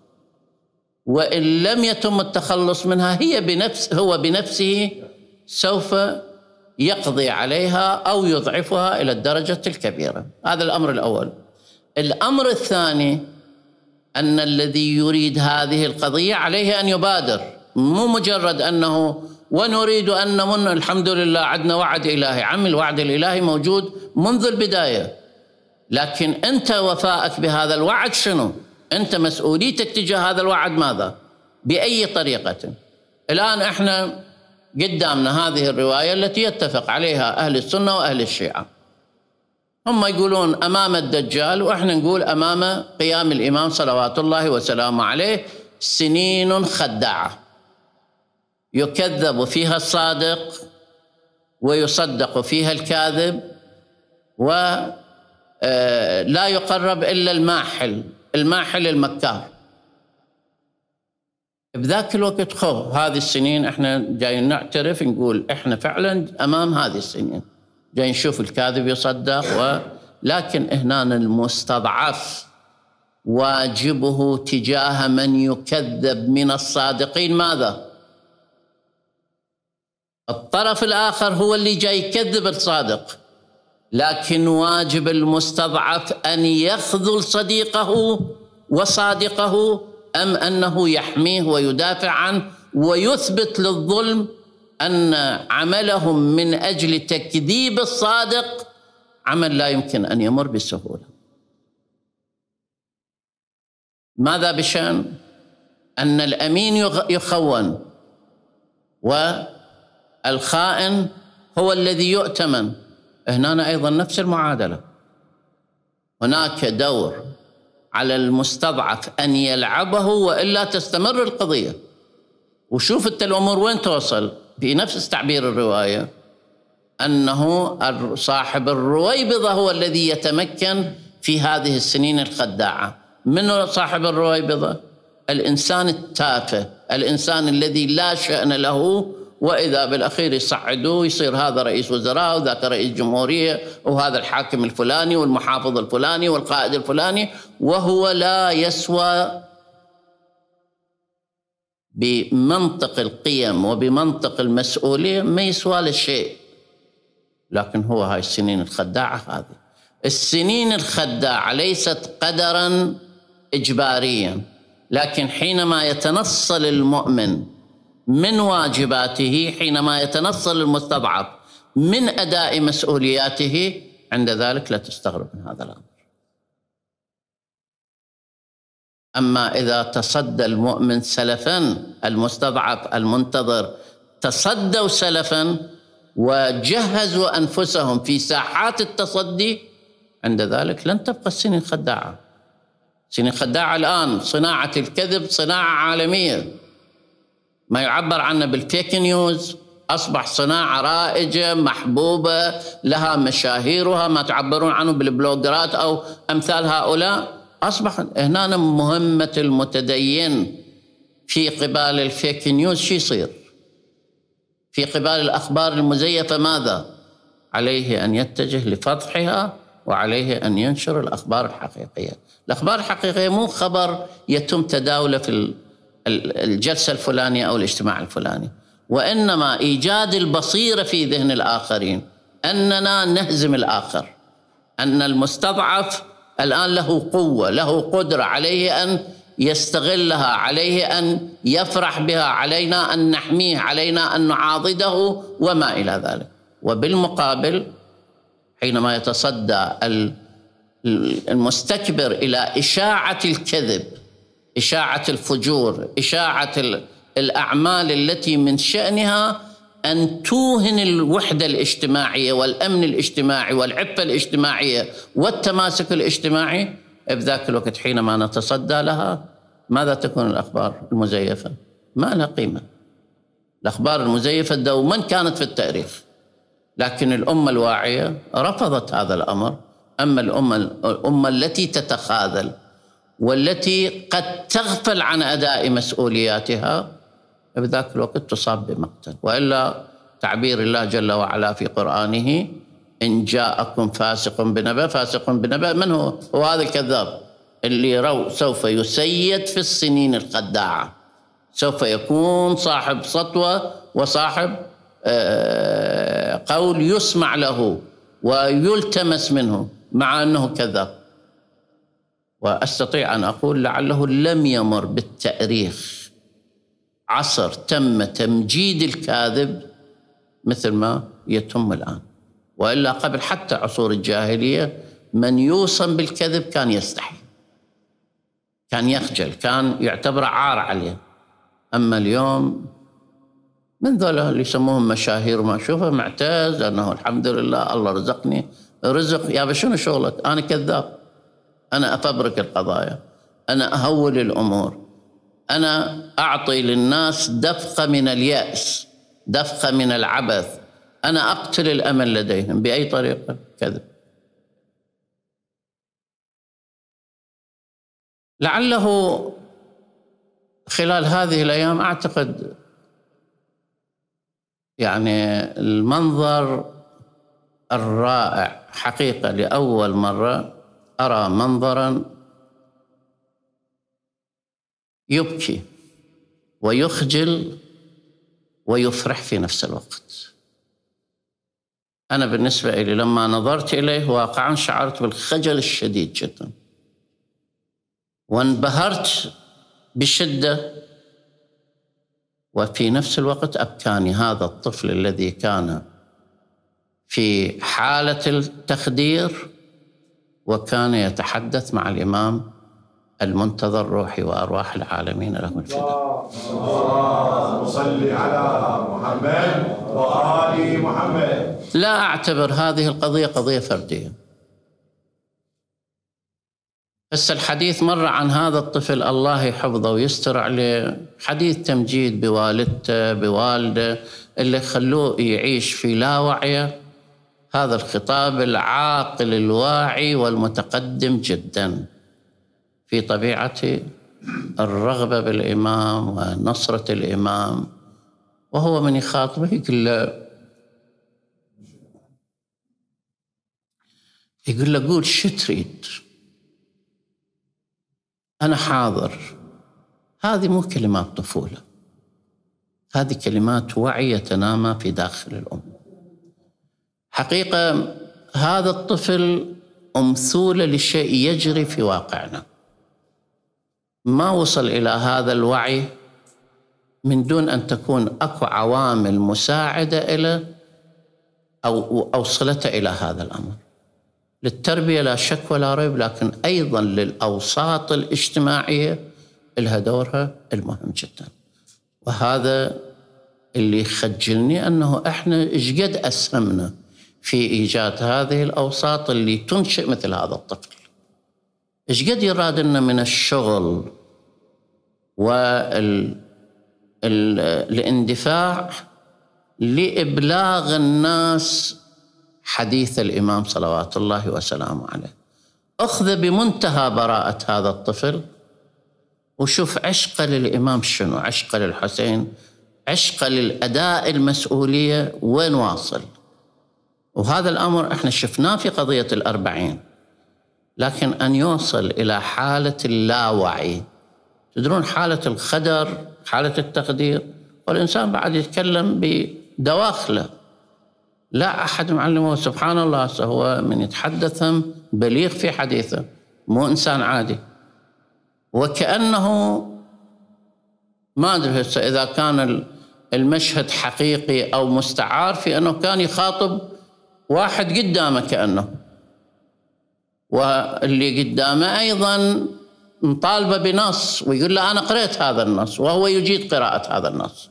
وإن لم يتم التخلص منها هي بنفس هو بنفسه سوف يقضي عليها او يضعفها الى الدرجه الكبيره هذا الامر الاول الامر الثاني ان الذي يريد هذه القضيه عليه ان يبادر مو مجرد انه ونريد ان نمن الحمد لله عدنا وعد الهي عم الوعد الالهي موجود منذ البدايه لكن انت وفائك بهذا الوعد شنو انت مسؤوليتك تجاه هذا الوعد ماذا باي طريقه الان احنا قدامنا هذه الرواية التي يتفق عليها أهل السنة وأهل الشيعة هم يقولون أمام الدجال وإحنا نقول أمام قيام الإمام صلوات الله وسلامه عليه سنين خداعة يكذب فيها الصادق ويصدق فيها الكاذب ولا آه، يقرب إلا الماحل الماحل المكار بذاك الوقت خو هذه السنين احنا جايين نعترف نقول احنا فعلا امام هذه السنين جاي نشوف الكاذب يصدق و... لكن هنا المستضعف واجبه تجاه من يكذب من الصادقين ماذا؟ الطرف الاخر هو اللي جاي يكذب الصادق لكن واجب المستضعف ان يخذل صديقه وصادقه ام انه يحميه ويدافع عنه ويثبت للظلم ان عملهم من اجل تكذيب الصادق عمل لا يمكن ان يمر بسهوله ماذا بشان ان الامين يخون والخائن هو الذي يؤتمن هنا ايضا نفس المعادله هناك دور على المستضعف أن يلعبه وإلا تستمر القضية وشوف أنت الأمور وين توصل في نفس تعبير الرواية أنه صاحب الرويبضة هو الذي يتمكن في هذه السنين الخداعة من صاحب الرويبضة؟ الإنسان التافه الإنسان الذي لا شأن له واذا بالاخير يصعدوه يصير هذا رئيس وزراء وذاك رئيس جمهوريه وهذا الحاكم الفلاني والمحافظ الفلاني والقائد الفلاني وهو لا يسوى بمنطق القيم وبمنطق المسؤوليه ما يسوى له شيء لكن هو هاي السنين الخداعه هذه السنين الخداعه ليست قدرا اجباريا لكن حينما يتنصل المؤمن من واجباته حينما يتنصل المستضعف من اداء مسؤولياته عند ذلك لا تستغرب من هذا الامر. اما اذا تصدى المؤمن سلفا المستضعف المنتظر تصدوا سلفا وجهزوا انفسهم في ساحات التصدي عند ذلك لن تبقى السنين خداعه. سنين خداعه الان صناعه الكذب صناعه عالميه ما يعبر عنه بالفيك نيوز أصبح صناعة رائجة محبوبة لها مشاهيرها ما تعبرون عنه بالبلوجرات أو أمثال هؤلاء أصبح هنا مهمة المتدين في قبال الفيك نيوز شو يصير؟ في قبال الأخبار المزيفة ماذا؟ عليه أن يتجه لفضحها وعليه أن ينشر الأخبار الحقيقية الأخبار الحقيقية مو خبر يتم تداوله في الجلسه الفلانيه او الاجتماع الفلاني وانما ايجاد البصيره في ذهن الاخرين اننا نهزم الاخر ان المستضعف الان له قوه له قدره عليه ان يستغلها عليه ان يفرح بها علينا ان نحميه علينا ان نعاضده وما الى ذلك وبالمقابل حينما يتصدى المستكبر الى اشاعه الكذب إشاعة الفجور إشاعة الأعمال التي من شأنها أن توهن الوحدة الاجتماعية والأمن الاجتماعي والعفة الاجتماعية والتماسك الاجتماعي بذاك الوقت حينما نتصدى لها ماذا تكون الأخبار المزيفة؟ ما لها قيمة الأخبار المزيفة دوما كانت في التاريخ لكن الأمة الواعية رفضت هذا الأمر أما الأمة, الأمة التي تتخاذل والتي قد تغفل عن اداء مسؤولياتها بذاك الوقت تصاب بمقتل والا تعبير الله جل وعلا في قرانه ان جاءكم فاسق بنبأ فاسق بنبأ من هو؟ هو هذا الكذاب اللي رو سوف يسيد في السنين القداعه سوف يكون صاحب سطوه وصاحب آه، قول يسمع له ويلتمس منه مع انه كذاب واستطيع ان اقول لعله لم يمر بالتاريخ عصر تم تمجيد الكاذب مثل ما يتم الان والا قبل حتى عصور الجاهليه من يوصم بالكذب كان يستحي كان يخجل كان يعتبر عار عليه اما اليوم من ذولا اللي يسموهم مشاهير وما شوفه معتز انه الحمد لله الله رزقني رزق يا شنو شغلك انا كذاب أنا أفبرك القضايا أنا أهول الأمور أنا أعطي للناس دفقة من اليأس دفقة من العبث أنا أقتل الأمل لديهم بأي طريقة كذا لعله خلال هذه الأيام أعتقد يعني المنظر الرائع حقيقة لأول مرة أرى منظرا يبكي ويخجل ويفرح في نفس الوقت أنا بالنسبة إلي لما نظرت إليه واقعا شعرت بالخجل الشديد جدا وانبهرت بشدة وفي نفس الوقت أبكاني هذا الطفل الذي كان في حالة التخدير وكان يتحدث مع الإمام المنتظر روحي وأرواح العالمين له الفداء صل على محمد وآل محمد لا أعتبر هذه القضية قضية فردية بس الحديث مر عن هذا الطفل الله يحفظه ويستر عليه حديث تمجيد بوالدته بوالده اللي خلوه يعيش في لا وعيه هذا الخطاب العاقل الواعي والمتقدم جدا في طبيعه الرغبه بالامام ونصره الامام وهو من يخاطبه يقول له يقول له قول شو تريد انا حاضر هذه مو كلمات طفوله هذه كلمات وعي يتنامى في داخل الامه حقيقة هذا الطفل أمثولة لشيء يجري في واقعنا ما وصل إلى هذا الوعي من دون أن تكون أكو عوامل مساعدة إلى أو أوصلته إلى هذا الأمر للتربية لا شك ولا ريب لكن أيضا للأوساط الاجتماعية لها دورها المهم جدا وهذا اللي يخجلني أنه إحنا إيش قد أسهمنا في إيجاد هذه الأوساط اللي تنشئ مثل هذا الطفل إيش قد يراد لنا من الشغل وال الاندفاع لإبلاغ الناس حديث الإمام صلوات الله وسلامه عليه أخذ بمنتهى براءة هذا الطفل وشوف عشقه للإمام شنو عشقه للحسين عشقه للأداء المسؤولية وين واصل وهذا الأمر إحنا شفناه في قضية الأربعين لكن أن يوصل إلى حالة اللاوعي تدرون حالة الخدر حالة التقدير والإنسان بعد يتكلم بدواخله لا أحد معلمه سبحان الله هو من يتحدث بليغ في حديثه مو إنسان عادي وكأنه ما أدري إذا كان المشهد حقيقي أو مستعار في أنه كان يخاطب واحد قدامه كأنه واللي قدامه أيضا مطالبة بنص ويقول له أنا قرأت هذا النص وهو يجيد قراءة هذا النص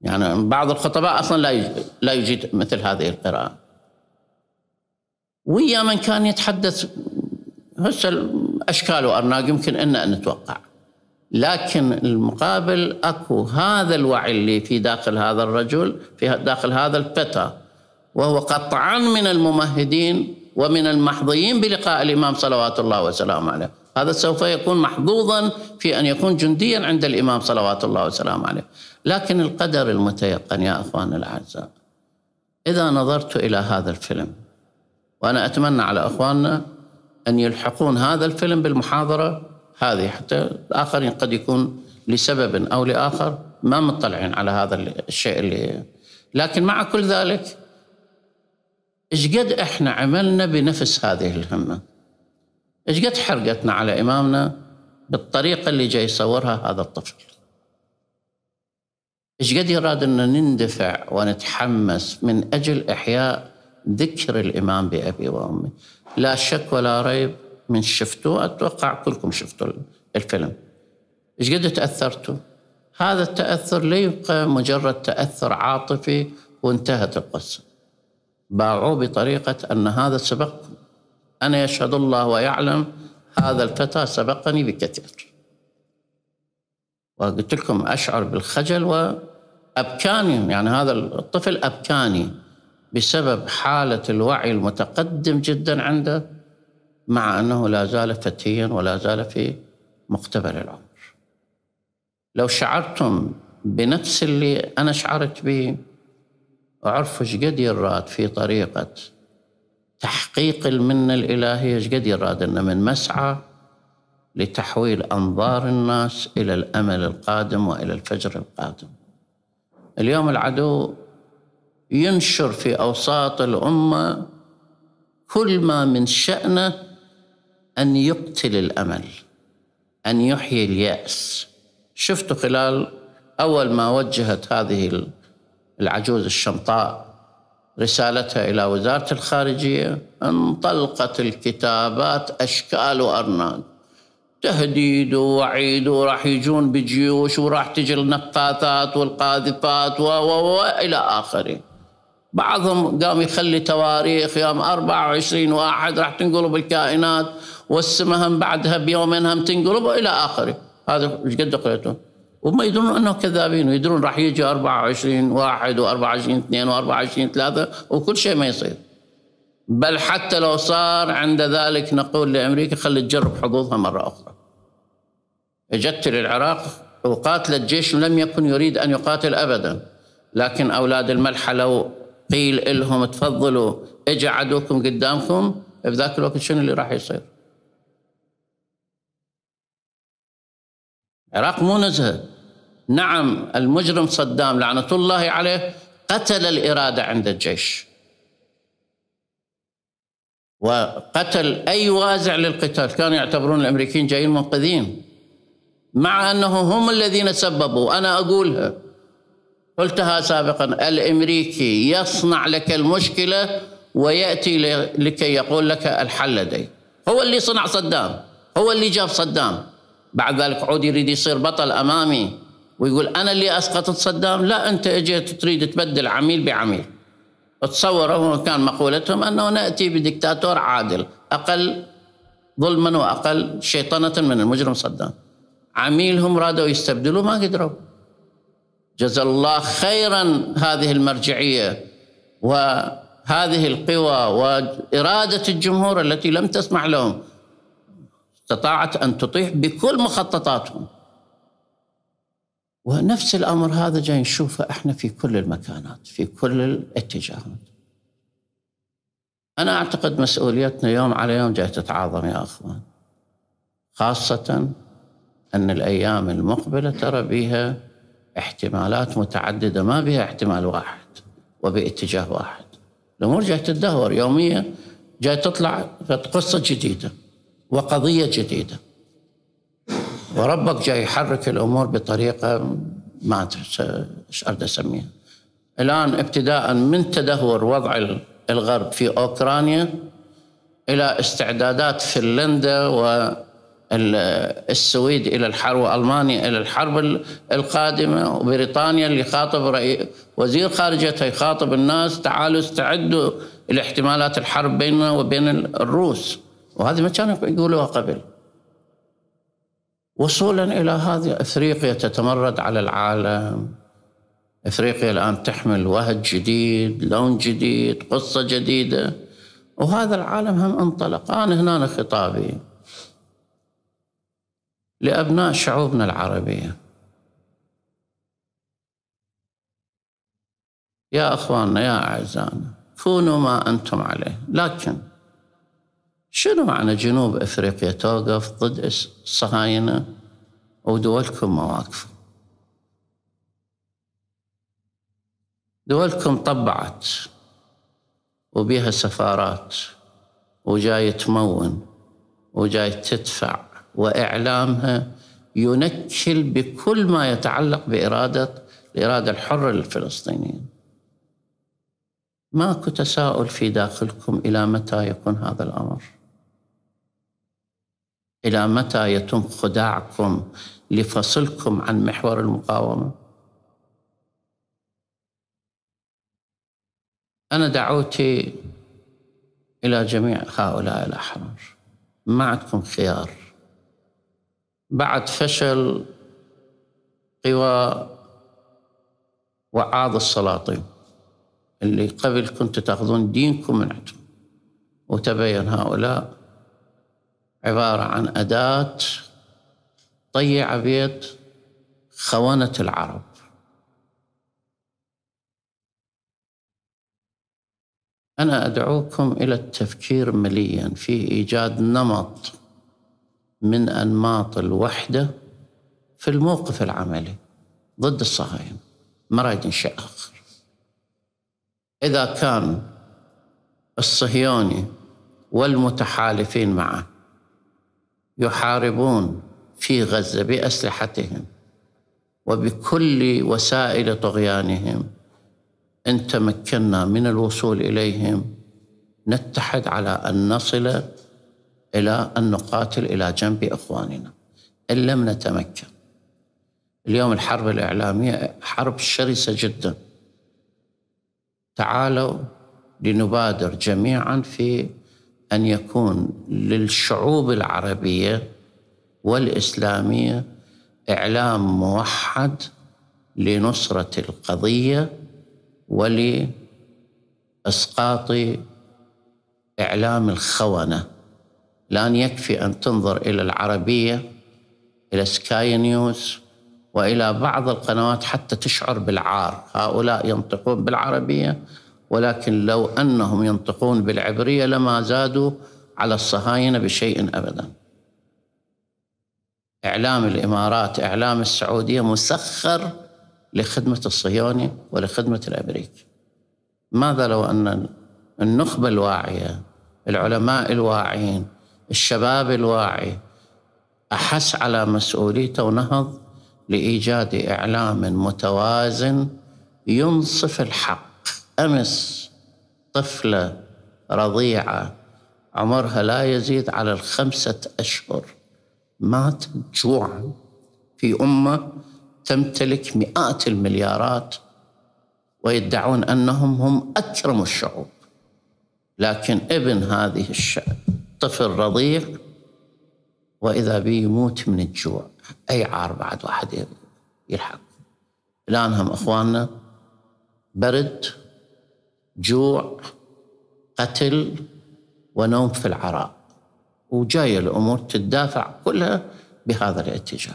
يعني بعض الخطباء أصلا لا لا يجيد مثل هذه القراءة ويا من كان يتحدث هسه أشكال وأرناق يمكن أن نتوقع لكن المقابل أكو هذا الوعي اللي في داخل هذا الرجل في داخل هذا الفتى وهو قطعا من الممهدين ومن المحظيين بلقاء الإمام صلوات الله وسلامه عليه هذا سوف يكون محظوظا في أن يكون جنديا عند الإمام صلوات الله وسلامه عليه لكن القدر المتيقن يا أخوان الأعزاء إذا نظرت إلى هذا الفيلم وأنا أتمنى على أخواننا أن يلحقون هذا الفيلم بالمحاضرة هذه حتى الآخرين قد يكون لسبب أو لآخر ما مطلعين على هذا الشيء اللي لكن مع كل ذلك ايش قد احنا عملنا بنفس هذه الهمه ايش قد حرقتنا على امامنا بالطريقه اللي جاي يصورها هذا الطفل ايش قد يراد ان نندفع ونتحمس من اجل احياء ذكر الامام بابي وامي لا شك ولا ريب من شفتوه اتوقع كلكم شفتوا الفيلم ايش قد تاثرتوا هذا التاثر لا يبقى مجرد تاثر عاطفي وانتهت القصه باعوه بطريقة أن هذا سبق أنا يشهد الله ويعلم هذا الفتى سبقني بكثير وقلت لكم أشعر بالخجل وأبكاني يعني هذا الطفل أبكاني بسبب حالة الوعي المتقدم جدا عنده مع أنه لا زال فتيا ولا زال في مقتبل العمر لو شعرتم بنفس اللي أنا شعرت به أعرف ايش قد يراد في طريقة تحقيق المنة الإلهية ايش قد يراد أن من مسعى لتحويل أنظار الناس إلى الأمل القادم وإلى الفجر القادم اليوم العدو ينشر في أوساط الأمة كل ما من شأنه أن يقتل الأمل أن يحيي اليأس شفتوا خلال أول ما وجهت هذه العجوز الشمطاء رسالتها إلى وزارة الخارجية انطلقت الكتابات أشكال وأرناد تهديد ووعيد وراح يجون بجيوش وراح تجي النقاثات والقاذفات و و إلى آخره بعضهم قام يخلي تواريخ يوم 24 واحد راح تنقلب الكائنات والسماء هم بعدها بيومين هم تنقلب إلى آخره هذا ايش قد قريته وما يدرون انه كذابين ويدرون راح يجي 24 واحد و24 2 و24 3 وكل شيء ما يصير بل حتى لو صار عند ذلك نقول لامريكا خلي تجرب حظوظها مره اخرى اجت للعراق وقاتلت جيش لم يكن يريد ان يقاتل ابدا لكن اولاد الملحه لو قيل لهم تفضلوا اجى عدوكم قدامكم في ذاك الوقت شنو اللي راح يصير؟ العراق مو نزهه نعم المجرم صدام لعنة الله عليه قتل الإرادة عند الجيش وقتل أي وازع للقتال كانوا يعتبرون الأمريكيين جايين منقذين مع أنه هم الذين سببوا أنا أقولها قلتها سابقا الأمريكي يصنع لك المشكلة ويأتي لكي يقول لك الحل لدي هو اللي صنع صدام هو اللي جاب صدام بعد ذلك عود يريد يصير بطل أمامي ويقول انا اللي اسقطت صدام لا انت اجيت تريد تبدل عميل بعميل تصوروا كان مقولتهم انه ناتي بدكتاتور عادل اقل ظلما واقل شيطنه من المجرم صدام عميلهم رادوا يستبدلوا ما قدروا جزا الله خيرا هذه المرجعيه وهذه القوى واراده الجمهور التي لم تسمح لهم استطاعت ان تطيح بكل مخططاتهم ونفس الامر هذا جاي نشوفه احنا في كل المكانات في كل الاتجاهات انا اعتقد مسؤوليتنا يوم على يوم جاي تتعاظم يا اخوان خاصه ان الايام المقبله ترى بها احتمالات متعدده ما بها احتمال واحد وباتجاه واحد الامور جاي تدهور يوميا جاي تطلع قصه جديده وقضيه جديده وربك جاي يحرك الامور بطريقه ما ايش اقدر اسميها الان ابتداء من تدهور وضع الغرب في اوكرانيا الى استعدادات فنلندا والسويد الى الحرب والمانيا الى الحرب القادمه وبريطانيا اللي خاطب رئي وزير خارجيتها يخاطب الناس تعالوا استعدوا لاحتمالات الحرب بيننا وبين الروس وهذه ما كانوا يقولوها قبل وصولا الى هذه افريقيا تتمرد على العالم افريقيا الان تحمل وهج جديد، لون جديد، قصه جديده وهذا العالم هم انطلق، انا هنا خطابي لابناء شعوبنا العربيه يا اخواننا يا اعزائنا كونوا ما انتم عليه، لكن شنو معنى جنوب افريقيا توقف ضد الصهاينه ودولكم مواقف دولكم طبعت وبيها سفارات وجاي تمون وجاي تدفع واعلامها ينكل بكل ما يتعلق باراده الاراده الحره للفلسطينيين. ماكو تساؤل في داخلكم الى متى يكون هذا الامر؟ إلى متى يتم خداعكم لفصلكم عن محور المقاومة أنا دعوتي إلى جميع هؤلاء الأحرار ما عندكم خيار بعد فشل قوى وعاض السلاطين اللي قبل كنتوا تاخذون دينكم من عندهم وتبين هؤلاء عبارة عن أداة طيع بيت خونة العرب أنا أدعوكم إلى التفكير مليا في إيجاد نمط من أنماط الوحدة في الموقف العملي ضد الصهاينة ما رايد شيء آخر إذا كان الصهيوني والمتحالفين معه يحاربون في غزه باسلحتهم وبكل وسائل طغيانهم ان تمكنا من الوصول اليهم نتحد على ان نصل الى ان نقاتل الى جنب اخواننا ان لم نتمكن اليوم الحرب الاعلاميه حرب شرسه جدا تعالوا لنبادر جميعا في ان يكون للشعوب العربيه والاسلاميه اعلام موحد لنصره القضيه ولاسقاط اعلام الخونه لان يكفي ان تنظر الى العربيه الى سكاي نيوز والى بعض القنوات حتى تشعر بالعار هؤلاء ينطقون بالعربيه ولكن لو انهم ينطقون بالعبريه لما زادوا على الصهاينه بشيء ابدا. اعلام الامارات، اعلام السعوديه مسخر لخدمه الصهيوني ولخدمه الامريكي. ماذا لو ان النخبه الواعيه، العلماء الواعين، الشباب الواعي احس على مسؤوليته ونهض لايجاد اعلام متوازن ينصف الحق. أمس طفلة رضيعة عمرها لا يزيد على الخمسة أشهر ماتت جوعا في أمة تمتلك مئات المليارات ويدعون أنهم هم أكرم الشعوب لكن ابن هذه الشعب طفل رضيع وإذا به يموت من الجوع أي عار بعد واحد يلحق الآن هم أخواننا برد جوع قتل ونوم في العراء وجاية الأمور تدافع كلها بهذا الاتجاه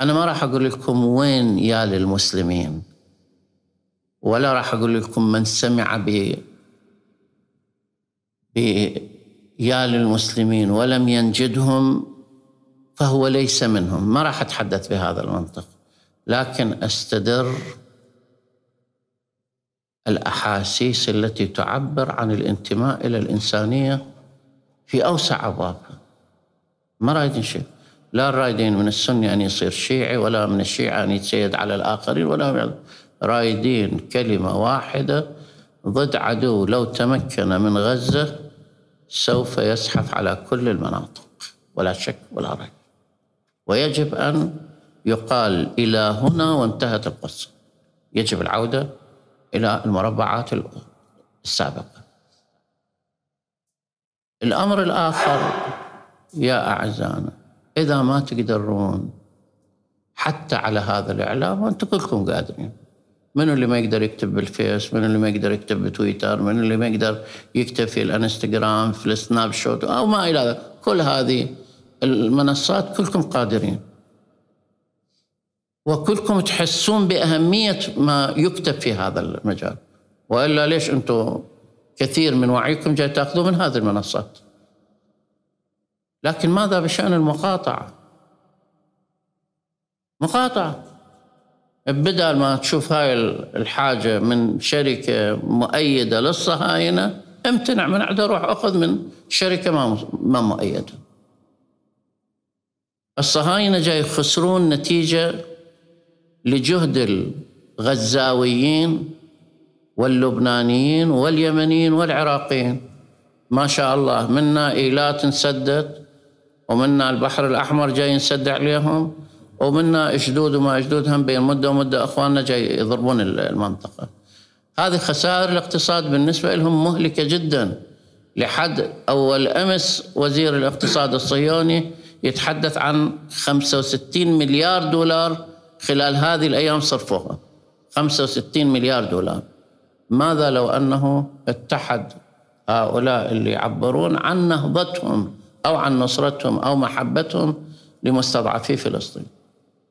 أنا ما راح أقول لكم وين يا للمسلمين ولا راح أقول لكم من سمع ب يا للمسلمين ولم ينجدهم فهو ليس منهم ما راح أتحدث بهذا المنطق لكن أستدر الأحاسيس التي تعبر عن الانتماء إلى الإنسانية في أوسع أبوابها ما رايدين شيء لا رايدين من السني أن يصير شيعي ولا من الشيعة أن يتسيد على الآخرين ولا رايدين كلمة واحدة ضد عدو لو تمكن من غزة سوف يزحف على كل المناطق ولا شك ولا ريب ويجب أن يقال إلى هنا وانتهت القصة يجب العودة إلى المربعات السابقة الأمر الآخر يا أعزائنا إذا ما تقدرون حتى على هذا الإعلام وأنتم كلكم قادرين من اللي ما يقدر يكتب بالفيس من اللي ما يقدر يكتب بتويتر من اللي ما يقدر يكتب في الانستغرام في السناب شوت أو ما إلى ذلك كل هذه المنصات كلكم قادرين وكلكم تحسون بأهمية ما يكتب في هذا المجال وإلا ليش أنتم كثير من وعيكم جاي تأخذوه من هذه المنصات لكن ماذا بشأن المقاطعة مقاطعة بدل ما تشوف هاي الحاجة من شركة مؤيدة للصهاينة امتنع من عدة روح أخذ من شركة ما مؤيدة الصهاينة جاي يخسرون نتيجة لجهد الغزاويين واللبنانيين واليمنيين والعراقيين ما شاء الله منا ايلات انسدت ومنا البحر الاحمر جاي ينسد عليهم ومنا اشدود وما اشدود هم بين مده ومده اخواننا جاي يضربون المنطقه هذه خسائر الاقتصاد بالنسبه لهم مهلكه جدا لحد اول امس وزير الاقتصاد الصهيوني يتحدث عن 65 مليار دولار خلال هذه الأيام صرفوها 65 مليار دولار ماذا لو أنه اتحد هؤلاء اللي يعبرون عن نهضتهم أو عن نصرتهم أو محبتهم لمستضعفي فلسطين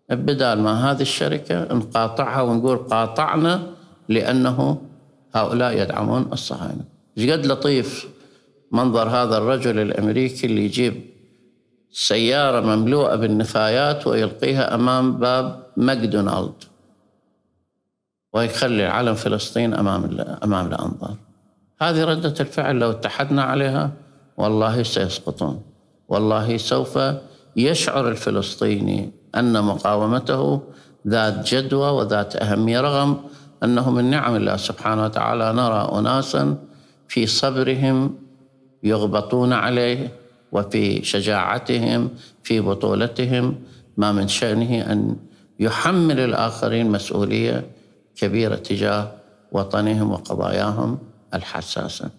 بدال ما هذه الشركة نقاطعها ونقول قاطعنا لأنه هؤلاء يدعمون الصهاينة قد لطيف منظر هذا الرجل الأمريكي اللي يجيب سيارة مملوءة بالنفايات ويلقيها أمام باب ماكدونالد ويخلي علم فلسطين أمام أمام الأنظار هذه ردة الفعل لو اتحدنا عليها والله سيسقطون والله سوف يشعر الفلسطيني أن مقاومته ذات جدوى وذات أهمية رغم أنه من نعم الله سبحانه وتعالى نرى أناسا في صبرهم يغبطون عليه وفي شجاعتهم في بطولتهم ما من شأنه أن يحمل الآخرين مسؤولية كبيرة تجاه وطنهم وقضاياهم الحساسة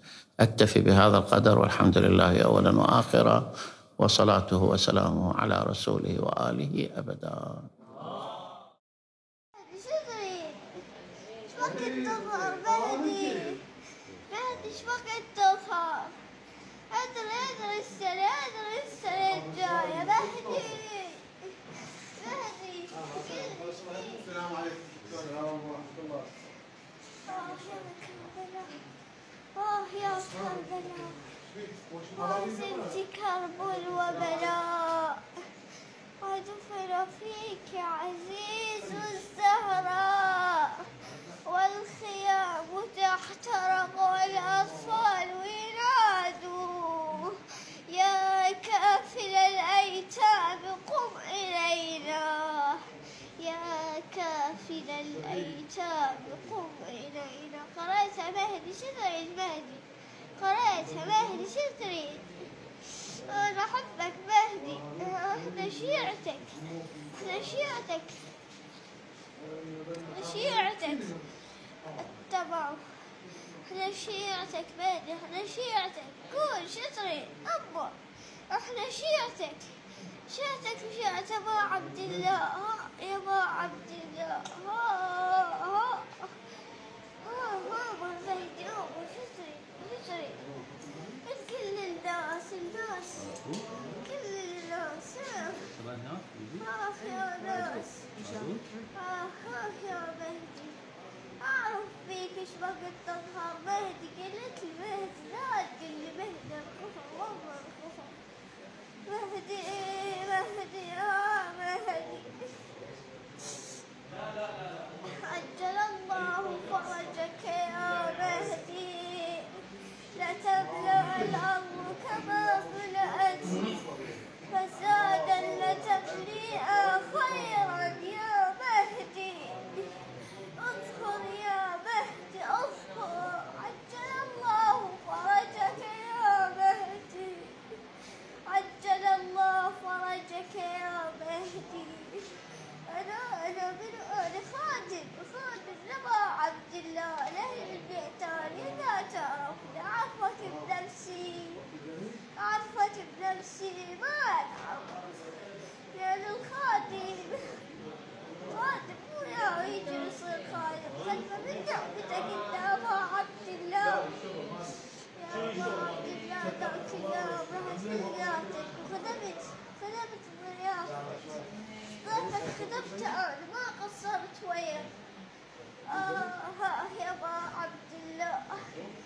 أكتفي بهذا القدر والحمد لله أولا وآخرا وصلاته وسلامه على رسوله وآله أبدا وقت تظهر بلدي؟ بلدي وقت تظهر؟ ادري ادري السنة ادري السنة الجاية بهدي بهدي السلام عليكم السلام ورحمة الله آه يا كربلاء ما صرت كرب وبلاء ودفن فيك عزيز الزهراء والخيام تحترق والأطفال ينادوا يا كافل الأيتام قم إلينا يا كافل الأيتام قم إلينا قرأتها مهدي تريد مهدي قرأتها مهدي تريد أنا أحبك مهدي أنا شيعتك أنا شيعتك شيعتك اتبعوا لشيعتك بيدي شيعتك قول شطري أبا احنا شيعتك شيعتك مش أبا عبد الله يا أبا عبد الله ها ها ها ها بهدي أبا شطري شطري كل الناس الناس كل يا Sabahnya? أعرف فيك إيش وقت تظهر مهدي قلت لي مهدي لا تقل لي مهدي القفر والله مهدي مهدي يا مهدي عجل الله فرجك يا مهدي لا تبلع الأرض كما بلعت فسادا لتمليء خيرا يا مهدي اذكر يا مهدي اذكر عجل الله فرجك يا مهدي عجل الله فرجك يا مهدي أنا أنا من أنا خادم خادم لما عبد الله لأهل البيت اذا تعرفني عفوك بنفسي عرفت بنفسي ما أتعوض لأن الخادم خادم ولا يجي يصير خادم خلفه من دعوتك أنت أبا عبد الله يا أبا عبد الله دعوت الله وحسنياتك وخدمت خدمت مرياتك ضيفك خدمت أنا ما قصرت وياك آه ها يا أبا عبد الله